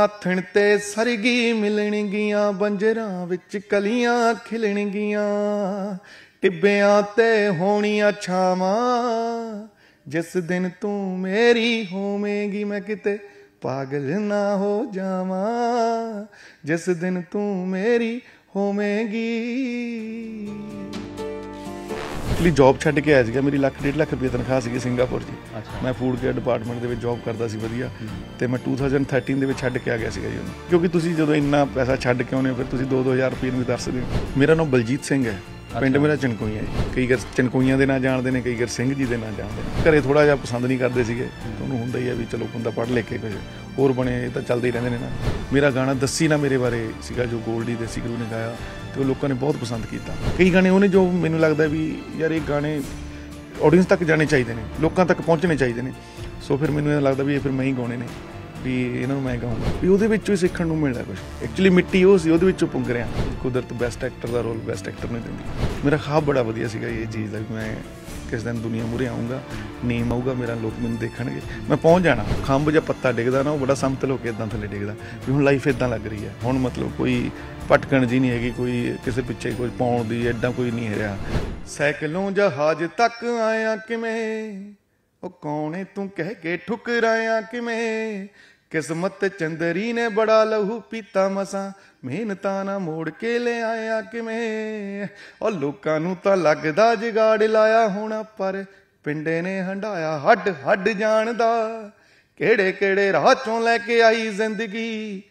ਆਥਣ ਤੇ ਸਰਗੀ ਮਿਲਣਗੀਆਂ ਬੰਜਰਾਂ ਵਿੱਚ ਕਲੀਆਂ ਖਿਲਣਗੀਆਂ ਟਿੱਬਿਆਂ ਤੇ ਹੋਣੀਆਂ ਛਾਵਾਂ ਜਿਸ ਦਿਨ ਤੂੰ ਮੇਰੀ ਹੋਵੇਂਗੀ ਮੈਂ ਕਿਤੇ ਪਾਗਲ ਨਾ ਹੋ ਜਾਵਾਂ ਜਿਸ ਦਿਨ ਤੂੰ ਮੇਰੀ ਹੋਵੇਂਗੀ ਐਕਚੁਅਲੀ ਜੌਬ ਛੱਡ ਕੇ ਆਇਆ ਸੀਗਾ ਮੇਰੀ ਲੱਖ ਡੇਢ ਲੱਖ ਰੁਪਏ ਤਨਖਾਹ ਸੀਗੀ ਸਿੰਗਾਪੁਰ ਜੀ ਮੈਂ ਫੂਡ ਕੇਅਰ ਡਿਪਾਰਟਮੈਂਟ ਦੇ ਵਿੱਚ ਜੌਬ ਕਰਦਾ ਸੀ ਵਧੀਆ ਤੇ ਮੈਂ 2013 ਦੇ ਵਿੱਚ ਛੱਡ ਕੇ ਆ ਗਿਆ ਸੀਗਾ ਜੀ ਉਹਨੂੰ ਕਿਉਂਕਿ ਤੁਸੀਂ ਜਦੋਂ ਇੰਨਾ ਪੈਸਾ ਛੱਡ ਕੇ ਆਉਨੇ ਹੋ ਫਿਰ ਤੁਸੀਂ 2-2000 ਰੁਪਏ ਨੂੰ ਵੀ ਦੱਸਦੇ ਮੇਰਾ ਨਾਮ ਬਲਜੀਤ ਸਿੰਘ ਹੈ ਪਿੰਡ ਮੇਰਾ ਚਨਕੋਈਆ ਜੀ ਕਈ ਗਰ ਚਨਕੋਈਆਂ ਦੇ ਨਾਂ ਜਾਣਦੇ ਨੇ ਕਈ ਗਰ ਸਿੰਘ ਜੀ ਦੇ ਨਾਂ ਜਾਣਦੇ ਨੇ ਘਰੇ ਥੋੜਾ ਜਿਹਾ ਪਸੰਦ ਨਹੀਂ ਕਰਦੇ ਸੀਗੇ ਤੁਹਾਨੂੰ ਹੁੰਦਾ ਹੀ ਆ ਵੀ ਚਲੋ ਬੰਦਾ ਪੜ੍ਹ ਲੈ ਕੇ ਕੁਝ ਹੋਰ ਬਣੇ ਇਹ ਤਾਂ ਚੱਲਦੇ ਹੀ ਰਹਿੰਦੇ ਨੇ ਨਾ ਮੇਰਾ ਗਾਣਾ ਦੱਸੀ ਨਾ ਮੇਰੇ ਬਾਰੇ ਸੀਗਾ ਜੋ 골ਡੀ ਦੇ ਸਿਗਰੂ ਨੇ ਗਾਇਆ ਤੇ ਉਹ ਲੋਕਾਂ ਨੇ ਬਹੁਤ ਪਸੰਦ ਕੀਤਾ ਕਈ ਗਾਣੇ ਉਹਨੇ ਜੋ ਮੈਨੂੰ ਲੱਗਦਾ ਵੀ ਯਾਰ ਇਹ ਗਾਣੇ ਆਡੀਅנס ਤੱਕ ਜਾਣੇ ਚਾਹੀਦੇ ਨੇ ਲੋਕਾਂ ਤੱਕ ਪਹੁੰਚਣੇ ਚਾਹੀਦੇ ਨੇ ਸੋ ਫਿਰ ਮੈਨੂੰ ਇਹ ਲੱਗਦਾ ਵੀ ਇਹ ਫਿਰ ਮੈਂ ਹੀ ਗਾਉਣੇ ਨੇ ਵੀ ਇਹਨਾਂ ਨੂੰ ਮੈਂ ਕਹਾਂਗਾ ਵੀ ਉਹਦੇ ਵਿੱਚੋਂ ਹੀ ਸਿੱਖਣ ਨੂੰ ਮਿਲਦਾ ਕੁਝ ਐਕਚੁਅਲੀ ਮਿੱਟੀ ਉਹ ਸੀ ਉਹਦੇ ਵਿੱਚੋਂ ਪੁੰਗ ਰਿਆ ਕੁਦਰਤ ਬੈਸਟ ਐਕਟਰ ਦਾ ਰੋਲ ਬੈਸਟ ਐਕਟਰ ਨੇ ਦਿੰਦੀ ਮੇਰਾ ਖਾਬ ਬੜਾ ਵਧੀਆ ਸੀਗਾ ਇਹ ਚੀਜ਼ ਦਾ ਕਿ ਮੈਂ ਕਿਸ ਦਿਨ ਦੁਨੀਆ ਮੂਰੇ ਆਉਂਗਾ ਨੇਮ ਆਊਗਾ ਮੇਰਾ ਲੋਕ ਮੈਨੂੰ ਦੇਖਣਗੇ ਮੈਂ ਪਹੁੰਚ ਜਾਣਾ ਖੰਭ ਜਾਂ ਪੱਤਾ ਡਿੱਗਦਾ ਨਾ ਉਹ ਬੜਾ ਸਮਤਲ ਹੋ ਕੇ ਇਦਾਂ ਥੱਲੇ ਡਿੱਗਦਾ ਵੀ ਹੁਣ ਲਾਈਫ ਇਦਾਂ ਲੱਗ ਰਹੀ ਹੈ ਹੁਣ ਮਤਲਬ ਕੋਈ ਪਟਕਣ ਜੀ ਨਹੀਂ ਹੈਗੀ ਕੋਈ ਕਿਸੇ ਪਿੱਛੇ ਕੋਈ ਪਾਉਣ ਦੀ ਐਡਾ ਕੋਈ ਨਹੀਂ ਹੈ ਰਿਹਾ ਸਾਈਕਲੋਂ ਜਹਾਜ਼ ਤੱਕ ਆਇਆ ਕਿਵੇਂ ਉਹ ਕੌਣੇ ਤੂੰ ਕਹਿ ਕੇ ਠੁਕਰਾਇਆ ਕਿਵੇਂ ਕਿਸਮਤ ਚੰਦਰੀ ਨੇ ਬੜਾ ਲਹੂ ਪੀਤਾ ਮਸਾਂ ਮਿਹਨਤਾਂ ਨਾ ਮੋੜ ਕੇ ਲਿਆਇਆ ਕਿਵੇਂ ਉਹ ਲੋਕਾਂ ਨੂੰ ਤਾਂ ਲੱਗਦਾ ਜਗਾੜ ਲਾਇਆ ਹੋਣਾ ਪਰ ਪਿੰਡੇ ਨੇ ਹੰਡਾਇਆ ਹੱਡ ਹੱਡ ਜਾਣਦਾ ਕਿਹੜੇ ਕਿਹੜੇ ਰਾਹ ਚੋਂ ਲੈ ਕੇ ਆਈ ਜ਼ਿੰਦਗੀ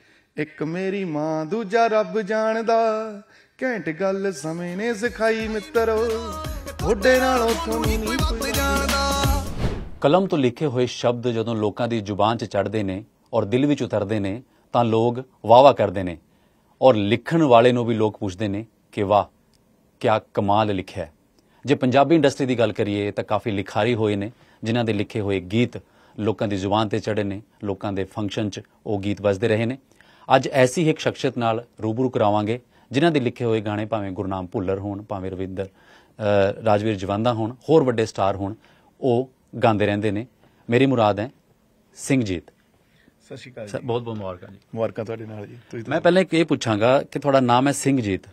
ਇੱਕ ਮੇਰੀ ਮਾਂ ਦੂਜਾ ਰੱਬ ਜਾਣਦਾ ਘੈਂਟ ਗੱਲ ਸਮੇਂ ਨੇ ਸਿਖਾਈ ਮਿੱਤਰੋ ਢੋਡੇ ਨਾਲੋਂ ਕਮੀ ਨਹੀਂ ਕੋਈ ਜਾਣਦਾ ਕਲਮ ਤੋਂ ਲਿਖੇ ਹੋਏ ਸ਼ਬਦ ਜਦੋਂ ਲੋਕਾਂ ਦੀ ਜ਼ੁਬਾਨ 'ਚ ਚੜਦੇ ਨੇ ਔਰ ਦਿਲ ਵਿੱਚ ਉਤਰਦੇ ਨੇ ਤਾਂ ਲੋਕ ਵਾਵਾ ਕਰਦੇ ਨੇ ਔਰ ਲਿਖਣ ਵਾਲੇ ਨੂੰ ਵੀ ਲੋਕ ਪੁੱਛਦੇ ਨੇ ਕਿ ਵਾਹ ਕਿਆ ਕਮਾਲ ਲਿਖਿਆ ਹੈ ਜੇ ਪੰਜਾਬੀ ਇੰਡਸਟਰੀ ਦੀ ਗੱਲ ਕਰੀਏ ਤਾਂ ਕਾਫੀ ਲਿਖਾਰੀ ਹੋਏ ਨੇ ਜਿਨ੍ਹਾਂ ਦੇ ਲਿਖੇ ਹੋਏ ਗੀਤ ਲੋਕਾਂ ਦੀ ਜ਼ੁਬਾਨ ਤੇ ਚੜੇ ਨੇ ਲੋਕਾਂ ਦੇ ਫੰਕਸ਼ਨ 'ਚ ਉਹ ਗੀਤ ਵੱਜਦੇ ਰਹੇ ਨੇ ਅੱਜ ਐਸੀ ਇੱਕ ਸ਼ਖਸੀਅਤ ਨਾਲ ਰੂਬਰੂ ਕਰਾਵਾਂਗੇ ਜਿਨ੍ਹਾਂ ਦੇ ਲਿਖੇ ਹੋਏ ਗਾਣੇ ਭਾਵੇਂ ਗੁਰਨਾਮ ਭੁੱਲਰ ਹੋਣ ਭਾਵੇਂ ਰਵਿੰਦਰ ਰਾਜਵੀਰ ਜਵੰਦਾ ਹੋਣ ਹੋਰ ਵੱਡੇ ਸਟਾਰ ਹੋਣ ਉਹ ਗਾਉਂਦੇ ਰਹਿੰਦੇ ਨੇ ਮੇਰੀ ਮੁਰਾਦ ਹੈ ਸਿੰਘ ਜੀਤ ਸਤਿ ਸ਼੍ਰੀ ਅਕਾਲ ਜੀ ਬਹੁਤ ਬਹੁਤ ਮੁਬਾਰਕਾਂ ਜੀ ਮੁਬਾਰਕਾਂ ਤੁਹਾਡੇ ਨਾਲ ਜੀ ਮੈਂ ਪਹਿਲਾਂ ਇੱਕ ਇਹ ਪੁੱਛਾਂਗਾ ਕਿ ਤੁਹਾਡਾ ਨਾਮ ਹੈ ਸਿੰਘ ਜੀਤ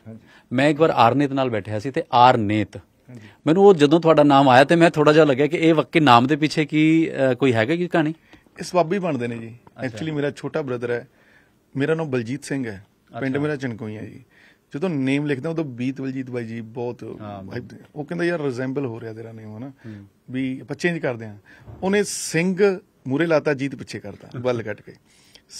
ਮੈਂ ਇੱਕ ਵਾਰ ਆਰਨੇਤ ਨਾਲ ਬੈਠਿਆ ਸੀ ਤੇ ਆਰਨੇਤ ਮੈਨੂੰ ਉਹ ਜਦੋਂ ਤੁਹਾਡਾ ਨਾਮ ਆਇਆ ਤੇ ਮੈਂ ਥੋੜਾ ਜਿਹਾ ਲੱਗਿਆ ਕਿ ਇਹ ਵਕਤ ਨਾਮ ਦੇ ਪਿੱਛੇ ਕੀ ਕੋਈ ਹੈਗਾ ਕੀ ਕਹਾਣੀ ਇਸ ਸਵਾਬੀ ਬਣਦੇ ਨੇ ਜੀ ਐਕਚੁਅਲੀ ਮੇਰਾ ਛੋਟਾ ਬ੍ਰਦਰ ਹੈ ਮੇਰਾ ਨਾਮ ਬਲਜੀਤ ਸਿੰਘ ਹੈ ਪਿੰਡ ਮੇਰਾ ਚਨਕੋਈ ਹੈ ਜੀ ਜਦੋਂ ਨੇਮ ਲਿਖਦਾ ਉਦੋਂ ਬੀਤ ਬਲਜੀਤ ਬਾਈ ਜੀ ਬਹੁਤ ਉਹ ਕਹਿੰਦਾ ਯਾਰ ਰਿਜ਼ੈਂਬਲ ਹੋ ਰਿਹਾ ਤੇਰਾ ਨੇਮ ਹਨਾ ਵੀ ਆਪਾਂ ਚੇਂਜ ਕਰਦੇ ਆ ਉਹਨੇ ਸਿੰਘ ਮੂਰੇ ਲਾਤਾ ਜੀਤ ਪਿੱਛੇ ਕਰਤਾ ਬੱਲ ਕੱਟ ਕੇ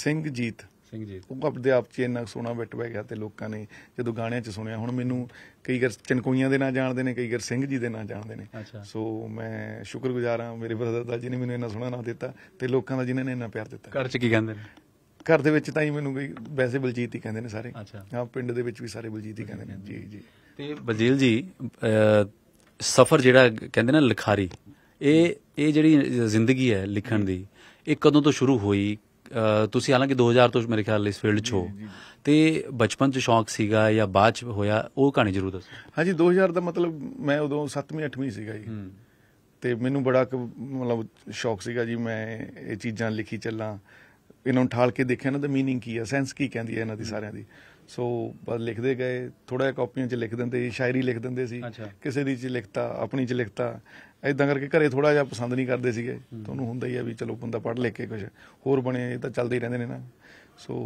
ਸਿੰਘ ਜੀਤ ਸਿੰਘ ਜੀਤ ਉਹ ਆਪਦੇ ਆਪ 'ਚ ਇੰਨਾ ਸੋਹਣਾ ਬਿੱਟ ਬੈ ਗਿਆ ਤੇ ਲੋਕਾਂ ਨੇ ਜਦੋਂ ਗਾਣਿਆਂ 'ਚ ਸੁਣਿਆ ਹੁਣ ਮੈਨੂੰ ਕਈ ਗਰ ਚਨਕੋਈਆਂ ਦੇ ਨਾਂ ਜਾਣਦੇ ਨੇ ਕਈ ਗਰ ਸਿੰਘ ਜੀ ਦੇ ਨਾਂ ਜਾਣਦੇ ਨੇ ਸੋ ਮੈਂ ਸ਼ੁਕਰਗੁਜ਼ਾਰ ਹਾਂ ਮੇਰੇ ਬ੍ਰਦਰ ਦਾ ਜੀ ਨੇ ਮੈਨੂੰ ਇੰਨਾ ਸੋਹਣਾ ਨਾਂ ਦਿੱਤਾ ਤੇ ਲੋਕਾਂ ਦਾ ਜਿਨ੍ਹਾਂ ਨੇ ਇੰਨਾ ਪਿਆਰ ਦਿੱਤਾ ਘਰ 'ਚ ਕੀ ਕਹਿੰਦੇ ਨੇ ਘਰ ਦੇ ਵਿੱਚ ਤਾਂ ਹੀ ਮੈਨੂੰ ਕੋਈ ਵੈਸੇ ਬਲਜੀਤ ਹੀ ਕਹਿੰਦੇ ਨੇ ਸਾਰੇ ਹਾਂ ਪਿੰਡ ਦੇ ਵਿੱਚ ਵੀ ਸਾਰੇ ਬਲਜੀਤ ਹੀ ਕਹਿੰਦੇ ਨੇ ਜੀ ਜੀ ਤੇ ਬਜੀਲ ਜੀ ਸਫਰ ਜਿਹੜਾ ਕਹਿੰਦੇ ਨੇ ਲਿਖਾਰੀ ਇਹ ਇਹ ਜਿਹੜੀ ਜ਼ਿੰਦਗੀ ਹੈ ਲਿਖਣ ਦੀ ਇਹ ਕਦੋਂ ਤੋਂ ਸ਼ੁਰੂ ਹੋਈ ਤੁਸੀਂ ਹਾਲਾਂਕਿ 2000 ਤੋਂ ਮੇਰੇ ਖਿਆਲ ਇਸ ਫੀਲਡ 'ਚ ਹੋ ਤੇ ਬਚਪਨ 'ਚ ਸ਼ੌਂਕ ਸੀਗਾ ਜਾਂ ਬਾਅਦ 'ਚ ਹੋਇਆ ਉਹ ਕਹਾਣੀ ਜ਼ਰੂਰ ਦੱਸੋ ਹਾਂਜੀ 2000 ਦਾ ਮਤਲਬ ਮੈਂ ਉਦੋਂ 7ਵੀਂ 8ਵੀਂ ਸੀਗਾ ਜੀ ਤੇ ਮੈਨੂੰ ਬੜਾ ਮਤਲਬ ਸ਼ੌਕ ਸੀਗਾ ਜੀ ਮੈਂ ਇਹ ਚੀਜ਼ਾਂ ਲਿਖੀ ਚੱਲਾਂ ਇਹਨਾਂ ਨੂੰ ਠਾਲ ਕੇ ਦੇਖਿਆ ਨਾ ਤਾਂ मीनिंग ਕੀ ਹੈ ਸੈਂਸ ਕੀ ਕਹਿੰਦੀ ਹੈ ਇਹਨਾਂ ਦੀ ਸਾਰਿਆਂ ਦੀ ਸੋ ਬਸ ਲਿਖਦੇ ਗਏ ਥੋੜਾ ਜਿਹਾ ਕਾਪੀਆਂ 'ਚ ਲਿਖ ਦਿੰਦੇ ਸ਼ਾਇਰੀ ਲਿਖ ਦਿੰਦੇ ਸੀ ਕਿਸੇ ਦੀ 'ਚ ਲਿਖਤਾ ਆਪਣੀ 'ਚ ਲਿਖਤਾ ਇਦਾਂ ਕਰਕੇ ਘਰੇ ਥੋੜਾ ਜਿਹਾ ਪਸੰਦ ਨਹੀਂ ਕਰਦੇ ਸੀਗੇ ਤੁਹਾਨੂੰ ਹੁੰਦਾ ਹੀ ਆ ਵੀ ਚਲੋ ਬੰਦਾ ਪੜ੍ਹ ਲੈ ਕੇ ਕੁਝ ਹੋਰ ਬਣੇ ਇਹ ਤਾਂ ਚੱਲਦੇ ਹੀ ਰਹਿੰਦੇ ਨੇ ਨਾ ਸੋ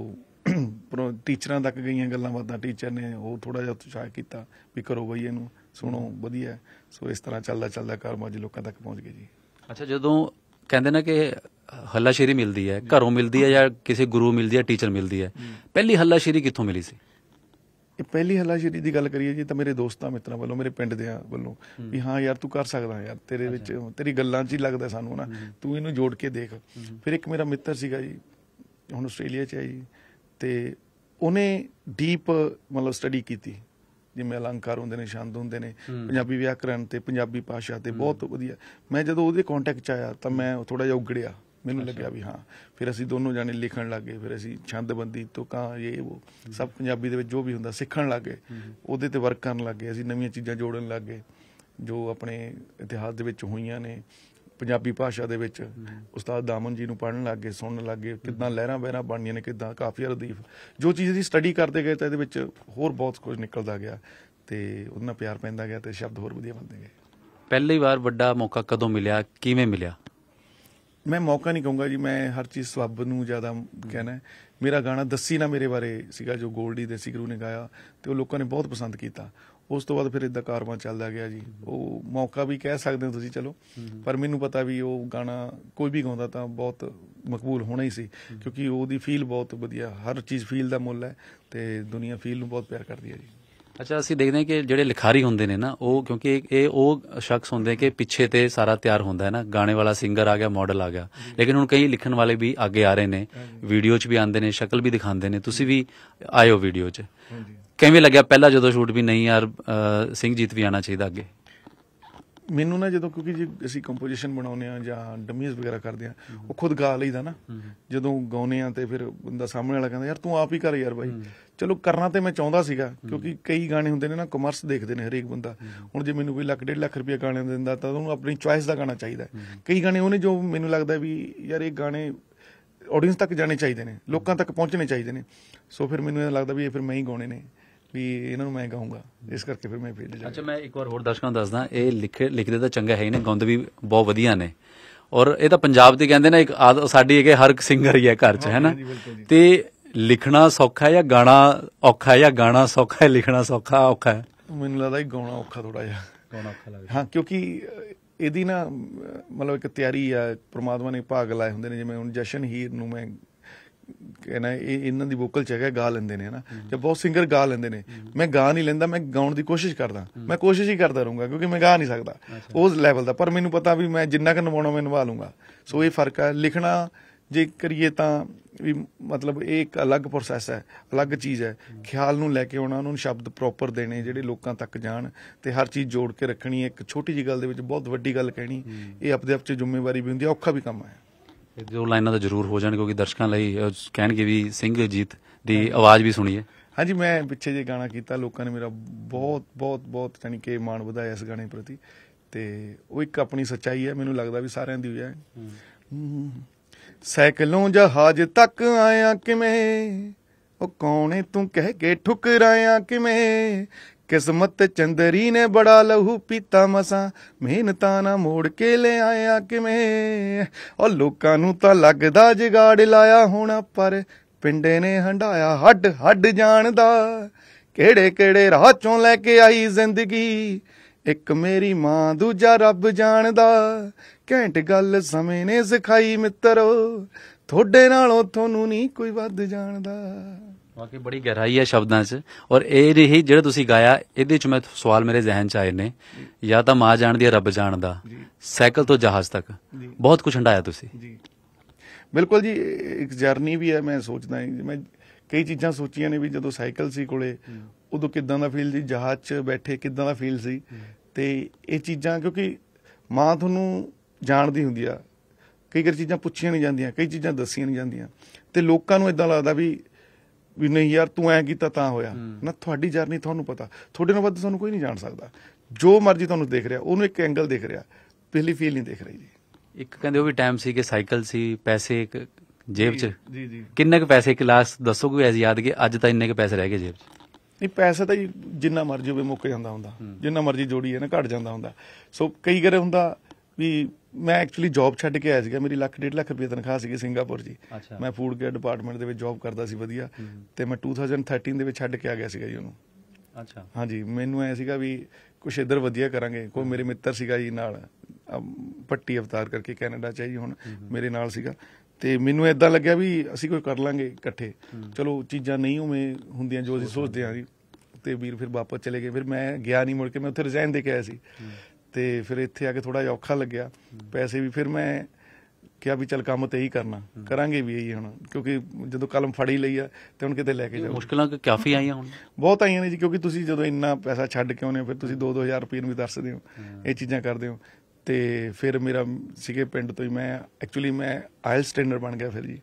ਪਰ ਟੀਚਰਾਂ ਤੱਕ ਗਈਆਂ ਗੱਲਾਂ ਬਾਤਾਂ ਟੀਚਰ ਨੇ ਉਹ ਥੋੜਾ ਜਿਹਾ ਉਤਸ਼ਾਹ ਕੀਤਾ ਵੀ ਕਰੋ ਬਈ ਇਹਨੂੰ ਸੁਣੋ ਵਧੀਆ ਸੋ ਇਸ ਤਰ੍ਹਾਂ ਚੱਲਦਾ ਚੱਲਦਾ ਕਰਮ ਅੱਜ ਲੋਕਾਂ ਤੱਕ ਪਹੁੰਚ ਗਿਆ ਜੀ ਅੱਛਾ ਜਦੋਂ ਕਹਿੰਦੇ ਨੇ ਕਿ ਹੱਲਾਸ਼ੇਰੀ ਮਿਲਦੀ ਹੈ ਘਰੋਂ ਮਿਲਦੀ ਹੈ ਜਾਂ ਕਿਸੇ ਗੁਰੂ ਮਿਲਦੀ ਹੈ ਟੀਚਰ ਮਿਲਦੀ ਹੈ ਪਹਿਲੀ ਹੱਲਾਸ਼ੇਰੀ ਕਿੱਥੋਂ ਮਿਲੀ ਸੀ ਇਹ ਪਹਿਲੀ ਹੱਲਾਸ਼ੇਰੀ ਦੀ ਗੱਲ ਕਰੀਏ ਜੀ ਤਾਂ ਮੇਰੇ ਦੋਸਤਾਂ ਮਿੱਤਰਾਂ ਵੱਲੋਂ ਮੇਰੇ ਪਿੰਡ ਦੇ ਵੱਲੋਂ ਵੀ ਹਾਂ ਯਾਰ ਤੂੰ ਕਰ ਸਕਦਾ ਯਾਰ ਤੇਰੇ ਵਿੱਚ ਤੇਰੀ ਗੱਲਾਂ 'ਚ ਹੀ ਲੱਗਦਾ ਸਾਨੂੰ ਨਾ ਤੂੰ ਇਹਨੂੰ ਜੋੜ ਕੇ ਦੇਖ ਫਿਰ ਇੱਕ ਮੇਰਾ ਮਿੱਤਰ ਸੀਗਾ ਜੀ ਹੁਣ ਆਸਟ੍ਰੇਲੀਆ 'ਚ ਹੈ ਜੀ ਤੇ ਉਹਨੇ ਡੀਪ ਮਤਲਬ ਸਟੱਡੀ ਕੀਤੀ ਜਿਵੇਂ ਅਲੰਕਾਰ ਹੁੰਦੇ ਨੇ ਸ਼ੰਦ ਹੁੰਦੇ ਨੇ ਪੰਜਾਬੀ ਵਿਆਕਰਨ ਤੇ ਪੰਜਾਬੀ ਭਾਸ਼ਾ ਤੇ ਬਹੁਤ ਵਧੀਆ ਮੈਂ ਜਦੋਂ ਉਹਦੇ ਕੰਟੈਕਟ 'ਚ ਆਇਆ ਤਾਂ ਮੈਂ ਥੋੜਾ ਜਿਹਾ ਉਗੜਿਆ ਮੈਨੂੰ ਲੱਗਿਆ ਵੀ ਹਾਂ ਫਿਰ ਅਸੀਂ ਦੋਨੋਂ ਜਾਣੇ ਲਿਖਣ ਲੱਗੇ ਫਿਰ ਅਸੀਂ ਛੰਦਬੰਦੀ ਤੁਕਾਂ ਇਹ ਉਹ ਸਭ ਪੰਜਾਬੀ ਦੇ ਵਿੱਚ ਜੋ ਵੀ ਹੁੰਦਾ ਸਿੱਖਣ ਲੱਗੇ ਉਹਦੇ ਤੇ ਵਰਕ ਕਰਨ ਲੱਗੇ ਅਸੀਂ ਨਵੀਆਂ ਚੀਜ਼ਾਂ ਜੋੜਨ ਲੱਗੇ ਜੋ ਆਪਣੇ ਇਤਿਹਾਸ ਦੇ ਵਿੱਚ ਹੋਈਆਂ ਨੇ ਪੰਜਾਬੀ ਭਾਸ਼ਾ ਦੇ ਵਿੱਚ ਉਸਤਾਦ ਦਾਮਨ ਜੀ ਨੂੰ ਪੜਨ ਲੱਗੇ ਸੁਣਨ ਲੱਗੇ ਕਿਦਾਂ ਲਹਿਰਾਂ ਬਹਿਰਾਂ ਬਣਨੀਆਂ ਨੇ ਕਿਦਾਂ ਕਾਫੀ ਰਦੀਫ ਜੋ ਚੀਜ਼ ਦੀ ਸਟੱਡੀ ਕਰਦੇ ਗਏ ਤਾਂ ਇਹਦੇ ਵਿੱਚ ਹੋਰ ਬਹੁਤ ਕੁਝ ਨਿਕਲਦਾ ਗਿਆ ਤੇ ਉਹਨਾਂ ਪਿਆਰ ਪੈਂਦਾ ਗਿਆ ਤੇ ਸ਼ਬਦ ਹੋਰ ਵਧੀਆ ਬਣਦੇ ਗਏ ਪਹਿਲੀ ਵਾਰ ਵੱਡਾ ਮੌਕਾ ਕਦੋਂ ਮਿਲਿਆ ਕਿਵੇਂ ਮਿਲਿਆ ਮੈਂ ਮੌਕਾ ਨਹੀਂ ਕਹੂੰਗਾ ਜੀ ਮੈਂ ਹਰ ਚੀਜ਼ ਸਵੱਬ ਨੂੰ ਜ਼ਿਆਦਾ ਕਹਿਣਾ ਮੇਰਾ ਗਾਣਾ ਦੱਸੀ ਨਾ ਮੇਰੇ ਬਾਰੇ ਸੀਗਾ ਜੋ 골ਡੀ ਦੇਸੀ ਗਰੂ ਨੇ ਗਾਇਆ ਤੇ ਉਹ ਲੋਕਾਂ ਨੇ ਬਹੁਤ ਪਸੰਦ ਕੀਤਾ ਉਸ ਤੋਂ ਬਾਅਦ ਫਿਰ ਇਦਾਂ ਕਾਰਵਾ ਚੱਲਦਾ ਗਿਆ ਜੀ ਉਹ ਮੌਕਾ ਵੀ ਕਹਿ ਸਕਦੇ ਹੋ ਤੁਸੀਂ ਚਲੋ ਪਰ ਮੈਨੂੰ ਪਤਾ ਵੀ ਉਹ ਗਾਣਾ ਕੋਈ ਵੀ ਗਾਉਂਦਾ ਤਾਂ ਬਹੁਤ ਮਕਬੂਲ ਹੋਣਾ ਹੀ ਸੀ ਕਿਉਂਕਿ ਉਹਦੀ ਫੀਲ ਬਹੁਤ ਵਧੀਆ ਹਰ ਚੀਜ਼ ਫੀਲ ਦਾ ਮੁੱਲ ਹੈ ਤੇ ਦੁਨੀਆ ਫੀਲ ਨੂੰ ਬਹੁਤ ਪਿਆਰ ਕਰਦੀ ਹੈ ਜੀ ਅੱਛਾ ਅਸੀਂ ਦੇਖਦੇ ਹਾਂ ਕਿ ਜਿਹੜੇ ਲਿਖਾਰੀ ਹੁੰਦੇ ਨੇ ਨਾ ਉਹ ਕਿਉਂਕਿ ਇਹ ਉਹ ਸ਼ਖਸ ਹੁੰਦੇ ਕਿ ਪਿੱਛੇ ਤੇ ਸਾਰਾ ਤਿਆਰ ਹੁੰਦਾ ਹੈ ਨਾ ਗਾਣੇ ਵਾਲਾ ਸਿੰਗਰ ਆ ਗਿਆ ਮਾਡਲ ਆ ਗਿਆ ਲੇਕਿਨ ਹੁਣ ਕਈ ਲਿਖਣ ਵਾਲੇ ਵੀ ਅੱਗੇ ਆ ਰਹੇ ਨੇ ਵੀਡੀਓ 'ਚ ਵੀ ਆਉਂਦੇ ਨੇ ਸ਼ਕਲ ਵੀ ਦਿਖਾਉਂਦੇ ਨੇ ਤੁਸੀਂ ਵੀ ਆਇਓ ਵੀਡੀਓ 'ਚ ਕਿਵੇਂ ਲੱਗਿਆ ਪਹਿਲਾ ਜਦੋਂ ਸ਼ੂਟ ਵੀ ਨਹੀਂ ਯਾਰ ਸਿੰਘ ਜੀਤ ਵੀ ਆਣਾ ਚਾਹੀਦਾ ਅੱਗੇ ਮੈਨੂੰ ਨਾ ਜਦੋਂ ਕਿਉਂਕਿ ਜੀ ਅਸੀਂ ਕੰਪੋਜੀਸ਼ਨ ਬਣਾਉਨੇ ਆ ਜਾਂ ਡਮੀਜ਼ ਵਗੈਰਾ ਕਰਦੇ ਆ ਉਹ ਖੁਦ ਗਾ ਲਈਦਾ ਨਾ ਜਦੋਂ ਗਾਉਨੇ ਆ ਤੇ ਫਿਰ ਬੰਦਾ ਸਾਹਮਣੇ ਵਾਲਾ ਕਹਿੰਦਾ ਯਾਰ ਤੂੰ ਆਪ ਹੀ ਕਰ ਯਾਰ ਬਾਈ ਚਲੋ ਕਰਨਾ ਤੇ ਮੈਂ ਚਾਹੁੰਦਾ ਸੀਗਾ ਕਿਉਂਕਿ ਕਈ ਗਾਣੇ ਹੁੰਦੇ ਨੇ ਨਾ ਕਮਰਸ ਦੇਖਦੇ ਨੇ ਹਰੇਕ ਬੰਦਾ ਹੁਣ ਜੇ ਮੈਨੂੰ ਕੋਈ ਲੱਖ ਡੇਢ ਲੱਖ ਰੁਪਏ ਗਾਣੇ ਦਿੰਦਾ ਤਾਂ ਉਹਨੂੰ ਆਪਣੀ ਚੁਆਇਸ ਦਾ ਗਾਣਾ ਚਾਹੀਦਾ ਕਈ ਗਾਣੇ ਉਹਨੇ ਜੋ ਮੈਨੂੰ ਲੱਗਦਾ ਵੀ ਯਾਰ ਇਹ ਗਾਣੇ ਆਡੀਅנס ਤੱਕ ਜਾਣੇ ਚਾਹੀਦੇ ਨੇ ਲੋਕਾਂ ਤੱਕ ਪਹੁੰਚਣੇ ਚਾਹੀਦੇ ਨੇ ਸੋ ਫਿਰ ਮੈਨੂੰ ਇਹ ਲੱਗਦਾ ਵੀ ਇਹ ਫਿਰ ਮੈਂ ਹੀ ਗਾਉਣੇ ਨੇ ਵੀ ਇਹਨਾਂ ਨੂੰ ਮੈਂ ਗਾਉਂਗਾ ਇਸ ਕਰਕੇ ਫਿਰ ਮੈਂ ਫੀਲ ਜਾ ਅੱਛਾ ਮੈਂ ਇੱਕ ਵਾਰ ਹੋਰ ਦਰਸ਼ਕਾਂ ਨੂੰ ਦੱਸਦਾ ਇਹ ਲਿਖ ਲਿਖਦੇ ਤਾਂ ਚੰਗਾ ਹੈ ਇਹਨੇ ਗੁੰਦ ਵੀ ਬਹੁਤ ਵਧੀਆ ਨੇ ਔਰ ਇਹ ਤਾਂ ਪੰਜਾਬ ਦੇ ਕਹਿੰਦੇ ਨੇ ਇੱਕ ਸਾਡੀ ਹੈਗੇ ਹਰ ਇੱਕ ਸਿੰਗਰ ਹੀ ਹੈ ਘਰ 'ਚ ਹੈ ਨਾ ਤੇ ਲਿਖਣਾ ਸੌਖਾ ਹੈ ਜਾਂ ਗਾਣਾ ਔਖਾ ਹੈ ਜਾਂ ਗਾਣਾ ਸੌਖਾ ਹੈ ਲਿਖਣਾ ਸੌਖਾ ਔਖਾ ਹੈ ਮੈਨੂੰ ਲੱਗਦਾ ਇਹ ਗਾਉਣਾ ਔਖਾ ਥੋੜਾ ਜਿਹਾ ਗਾਉਣਾ ਔਖਾ ਲੱਗਦਾ ਹਾਂ ਕਿਉਂਕਿ ਇਹਦੀ ਨਾ ਮਤਲਬ ਇੱਕ ਤਿਆਰੀ ਆ ਪ੍ਰਮਾਤਮਾ ਨੇ ਭਾਗ ਲਾਏ ਹੁੰਦੇ ਨੇ ਜਿਵੇਂ ਹੁਣ ਜਸ਼ਨ ਹੀਰ ਨੂੰ ਮੈਂ ਕਹਿੰਦਾ ਇਹ ਇਹਨਾਂ ਦੀ ਵੋਕਲ ਚ ਹੈਗਾ ਗਾ ਲੈਂਦੇ ਨੇ ਹਨਾ ਤੇ ਬਹੁਤ ਸਿੰਗਰ ਗਾ ਲੈਂਦੇ ਨੇ ਮੈਂ ਗਾ ਨਹੀਂ ਲੈਂਦਾ ਮੈਂ ਗਾਉਣ ਦੀ ਕੋਸ਼ਿਸ਼ ਕਰਦਾ ਮੈਂ ਕੋਸ਼ਿਸ਼ ਹੀ ਕਰਦਾ ਰਹੂੰਗਾ ਕਿਉਂਕਿ ਮੈਂ ਗਾ ਨਹੀਂ ਸਕਦਾ ਉਸ ਲੈਵਲ ਦਾ ਪਰ ਮੈਨੂੰ ਪਤਾ ਵੀ ਮੈਂ ਜਿੰਨਾ ਕੁ ਨਵਾਉਣਾ ਮੈਂ ਨਵਾ ਲੂੰਗਾ ਸੋ ਇਹ ਫਰਕ ਹੈ ਲਿਖਣਾ ਜੇ ਕਰੀਏ ਤਾਂ ਵੀ ਮਤਲਬ ਇਹ ਇੱਕ ਅਲੱਗ ਪ੍ਰੋਸੈਸ ਹੈ ਅਲੱਗ ਚੀਜ਼ ਹੈ ਖਿਆਲ ਨੂੰ ਲੈ ਕੇ ਉਹਨਾਂ ਨੂੰ ਸ਼ਬਦ ਪ੍ਰੋਪਰ ਦੇਣੇ ਜਿਹੜੇ ਲੋਕਾਂ ਤੱਕ ਜਾਣ ਤੇ ਹਰ ਚੀਜ਼ ਜੋੜ ਕੇ ਰੱਖਣੀ ਹੈ ਇੱਕ ਛੋਟੀ ਜਿਹੀ ਗੱਲ ਦੇ ਵਿੱਚ ਬਹੁਤ ਵੱਡੀ ਗੱਲ ਕਹਿਣੀ ਇਹ ਆਪਦੇ ਆਪ 'ਚ ਜ਼ਿੰਮੇਵਾਰੀ ਵੀ ਹੁੰਦੀ ਹੈ ਔਖਾ ਵੀ ਕੰਮ ਹੈ ਇੱਕ ਦੋ ਲਾਈਨਾਂ ਤਾਂ ਜ਼ਰੂਰ ਹੋ ਜਾਣ ਕਿਉਂਕਿ ਦਰਸ਼ਕਾਂ ਲਈ ਕਹਿਣਗੇ ਵੀ ਸਿੰਘ ਜੀਤ ਦੀ ਆਵਾਜ਼ ਵੀ ਸੁਣੀਏ ਹਾਂਜੀ ਮੈਂ ਪਿੱਛੇ ਜੇ ਗਾਣਾ ਕੀਤਾ ਲੋਕਾਂ ਨੇ ਮੇਰਾ ਬਹੁਤ ਬਹੁਤ ਬਹੁਤ ਯਾਨੀ ਕਿ ਮਾਣ ਵਧਾਇਆ ਇਸ ਗਾਣੇ ਪ੍ਰਤੀ ਤੇ ਉਹ ਇੱਕ ਆਪਣੀ ਸੱਚਾਈ ਹੈ ਮੈਨੂੰ ਲੱਗਦਾ ਵੀ ਸਾਰਿਆਂ ਦੀ ਹੈ ਸਾਈਕਲੋਂ ਜਹਾਜ਼ ਤੱਕ ਆਇਆ ਕਿਵੇਂ ਉਹ ਕੌਣੇ ਤੂੰ ਕਹਿ ਕੇ ਠੁਕਰਾਇਆ ਕਿਵੇਂ ਕਿਸਮਤ ਚੰਦਰੀ ਨੇ ਬੜਾ ਲਹੂ ਪੀਤਾ ਮਸਾ ਮਿਹਨਤਾਂ ਨਾ ਮੋੜ ਕੇ ਲੈ ਆਇਆ ਕਿਵੇਂ ਉਹ ਲੋਕਾਂ ਨੂੰ ਤਾਂ ਲੱਗਦਾ ਜਗਾੜ ਲਾਇਆ ਹੋਣਾ ਪਰ ਪਿੰਡੇ ਨੇ ਹੰਡਾਇਆ ਹੱਡ ਹੱਡ ਜਾਣਦਾ ਕਿਹੜੇ ਕਿਹੜੇ ਰਾਹ ਚੋਂ ਲੈ ਕੇ ਆਈ ਜ਼ਿੰਦਗੀ ਇੱਕ ਮੇਰੀ ਮਾਂ ਦੂਜਾ ਰੱਬ ਜਾਣਦਾ ਘੈਂਟ ਗੱਲ ਸਮੇਂ ਨੇ ਸਿਖਾਈ ਮਿੱਤਰੋ ਤੁਹਾਡੇ ਨਾਲੋਂ ਤੁਹਾਨੂੰ ਨਹੀਂ ਕੋਈ ਵੱਧ ਜਾਣਦਾ ਵਾਕਈ ਬੜੀ ਗਹਿਰਾਈ ਹੈ ਸ਼ਬਦਾਂ 'ਚ ਔਰ ਇਹ ਰਹੀ ਜਿਹੜਾ ਤੁਸੀਂ ਗਾਇਆ ਇਹਦੇ 'ਚ ਮੈਂ ਸਵਾਲ ਮੇਰੇ ਜ਼ਿਹਨ 'ਚ ਆਏ ਨੇ ਜਾਂ ਤਾਂ ਮਾਂ ਜਾਣਦੀ ਹੈ ਰੱਬ ਜਾਣਦਾ ਸਾਈਕਲ ਤੋਂ ਜਹਾਜ਼ ਤੱਕ ਬਹੁਤ ਕੁਝ ਹੰਡਾਇਆ ਤੁਸੀਂ ਜੀ ਬਿਲਕੁਲ ਜੀ ਇੱਕ ਜਰਨੀ ਵੀ ਹੈ ਮੈਂ ਸੋਚਦਾ ਮੈਂ ਕਈ ਚੀਜ਼ਾਂ ਸੋਚੀਆਂ ਨੇ ਵੀ ਜਦੋਂ ਸਾਈਕਲ ਸੀ ਕੋਲੇ ਉਦੋਂ ਕਿਦਾਂ ਦਾ ਫੀਲ ਸੀ ਜਹਾਜ਼ 'ਚ ਬੈਠੇ ਕਿਦਾਂ ਦਾ ਫੀਲ ਸੀ ਤੇ ਇਹ ਚੀਜ਼ਾਂ ਕਿਉਂਕਿ ਮਾਂ ਤੁਹਾਨੂੰ ਜਾਣਦੀ ਹੁੰਦੀ ਆ ਕਈ ਕਰ ਚੀਜ਼ਾਂ ਪੁੱਛੀਆਂ ਨਹੀਂ ਜਾਂਦੀਆਂ ਕਈ ਚੀਜ਼ਾਂ ਦੱਸੀਆਂ ਨਹੀਂ ਜਾਂਦੀਆਂ ਤੇ ਲੋਕਾਂ ਨੂੰ ਇਦਾਂ ਲੱਗਦਾ ਵੀ ਵੀ ਨਹੀਂ ਯਾਰ ਤੂੰ ਐ ਕੀਤਾ ਤਾਂ ਹੋਇਆ ਨਾ ਤੁਹਾਡੀ ਜਰਨੀ ਤੁਹਾਨੂੰ ਪਤਾ ਤੁਹਾਡੇ ਨਾਲ ਵੱਧ ਤੁਹਾਨੂੰ ਕੋਈ ਨਹੀਂ ਜਾਣ ਸਕਦਾ ਜੋ ਮਰਜ਼ੀ ਤੁਹਾਨੂੰ ਦੇਖ ਰਿਹਾ ਉਹਨੂੰ ਇੱਕ ਐਂਗਲ ਦੇਖ ਰਿਹਾ ਪਹਿਲੀ ਫੀਲ ਨਹੀਂ ਦੇਖ ਰਹੀ ਜੀ ਇੱਕ ਕਹਿੰਦੇ ਉਹ ਵੀ ਟਾਈਮ ਸੀ ਕਿ ਸਾਈਕਲ ਸੀ ਪੈਸੇ ਇੱਕ ਜੇਬ 'ਚ ਜੀ ਜੀ ਕਿੰਨੇ ਕ ਪੈਸੇ ਕਲਾਸ ਦੱਸੋ ਕੋਈ ਐਸੀ ਯਾਦ ਕਿ ਅੱਜ ਤਾਂ ਇੰਨੇ ਕ ਪੈਸੇ ਰਹਿ ਗਏ ਜੇਬ 'ਚ ਨਹੀਂ ਪੈਸਾ ਤਾਂ ਜਿੰਨਾ ਮਰਜ਼ੀ ਹੋਵੇ ਮੁੱਕ ਜਾਂਦਾ ਹੁੰਦਾ ਜਿੰਨਾ ਮਰਜ਼ੀ ਜੋੜੀ ਹੈ ਨਾ ਘਟ ਜਾਂਦਾ ਹੁੰਦਾ ਸੋ ਕਈ ਕਰੇ ਹੁੰਦਾ ਵੀ ਮੈਂ ਐਕਚੁਅਲੀ ਜੌਬ ਛੱਡ ਕੇ ਆਇਆ ਸੀਗਾ ਮੇਰੀ ਲੱਖ ਡੇਢ ਲੱਖ ਰੁਪਏ ਤਨਖਾਹ ਸੀਗੀ ਸਿੰਗਾਪੁਰ ਜੀ ਮੈਂ ਫੂਡ ਕੇ ਡਿਪਾਰਟਮੈਂਟ ਦੇ ਵਿੱਚ ਜੌਬ ਕਰਦਾ ਸੀ ਵਧੀਆ ਤੇ ਮੈਂ 2013 ਦੇ ਵਿੱਚ ਛੱਡ ਕੇ ਆ ਗਿਆ ਸੀਗਾ ਜੀ ਉਹਨੂੰ ਅੱਛਾ ਹਾਂਜੀ ਮੈਨੂੰ ਐ ਸੀਗਾ ਵੀ ਕੁਝ ਇੱਧਰ ਵਧੀਆ ਕਰਾਂਗੇ ਕੋਈ ਮੇਰੇ ਮਿੱਤਰ ਸੀਗਾ ਜੀ ਨਾਲ ਪੱਟੀ ਅਵਤਾਰ ਕਰਕੇ ਕੈਨੇਡਾ ਚਾਹੀ ਹੁਣ ਮੇਰੇ ਨਾਲ ਸੀਗਾ ਤੇ ਮੈਨੂੰ ਐਦਾਂ ਲੱਗਿਆ ਵੀ ਅਸੀਂ ਕੋਈ ਕਰ ਲਾਂਗੇ ਇਕੱਠੇ ਚਲੋ ਚੀਜ਼ਾਂ ਨਹੀਂ ਉਵੇਂ ਹੁੰਦੀਆਂ ਜੋ ਅਸੀਂ ਸੋਚਦੇ ਆਂ ਜੀ ਤੇ ਵੀਰ ਫਿਰ ਵਾਪਸ ਚਲੇ ਗਏ ਫਿਰ ਮੈਂ ਗਿਆ ਨਹੀਂ ਮੁੜ ਕੇ ਮੈਂ ਉੱਥੇ ਰਿਜ਼ਾਈਨ ਦੇ ਕੇ ਆਇਆ ਸੀ ਤੇ ਫਿਰ ਇੱਥੇ ਆ ਕੇ ਥੋੜਾ ਜਿਹਾ ਔਖਾ ਲੱਗਿਆ ਪੈਸੇ ਵੀ ਫਿਰ ਮੈਂ ਕਿਹਾ ਵੀ ਚਲ ਕੰਮ ਤੇ ਹੀ ਕਰਨਾ ਕਰਾਂਗੇ ਵੀ ਇਹੀ ਹੁਣ ਕਿਉਂਕਿ ਜਦੋਂ ਕਲਮ ਫੜੀ ਲਈ ਆ ਤੇ ਹੁਣ ਕਿਤੇ ਲੈ ਕੇ ਜਾਓ ਮੁਸ਼ਕਲਾਂ ਕਾਫੀ ਆਈਆਂ ਹੁਣ ਬਹੁਤ ਆਈਆਂ ਨੇ ਜੀ ਕਿਉਂਕਿ ਤੁਸੀਂ ਜਦੋਂ ਇੰਨਾ ਪੈਸਾ ਛੱਡ ਕੇ ਆਉਨੇ ਫਿਰ ਤੁਸੀਂ 2-2000 ਰੁਪਏ ਨੂੰ ਵੀ ਦੱਸਦੇ ਹੋ ਇਹ ਚੀਜ਼ਾਂ ਕਰਦੇ ਹੋ ਤੇ ਫਿਰ ਮੇਰਾ ਸੀਗੇ ਪਿੰਡ ਤੋਂ ਹੀ ਮੈਂ ਐਕਚੁਅਲੀ ਮੈਂ ਆਇਲ ਸਟੈਂਡਰ ਬਣ ਗਿਆ ਫਿਰ ਜੀ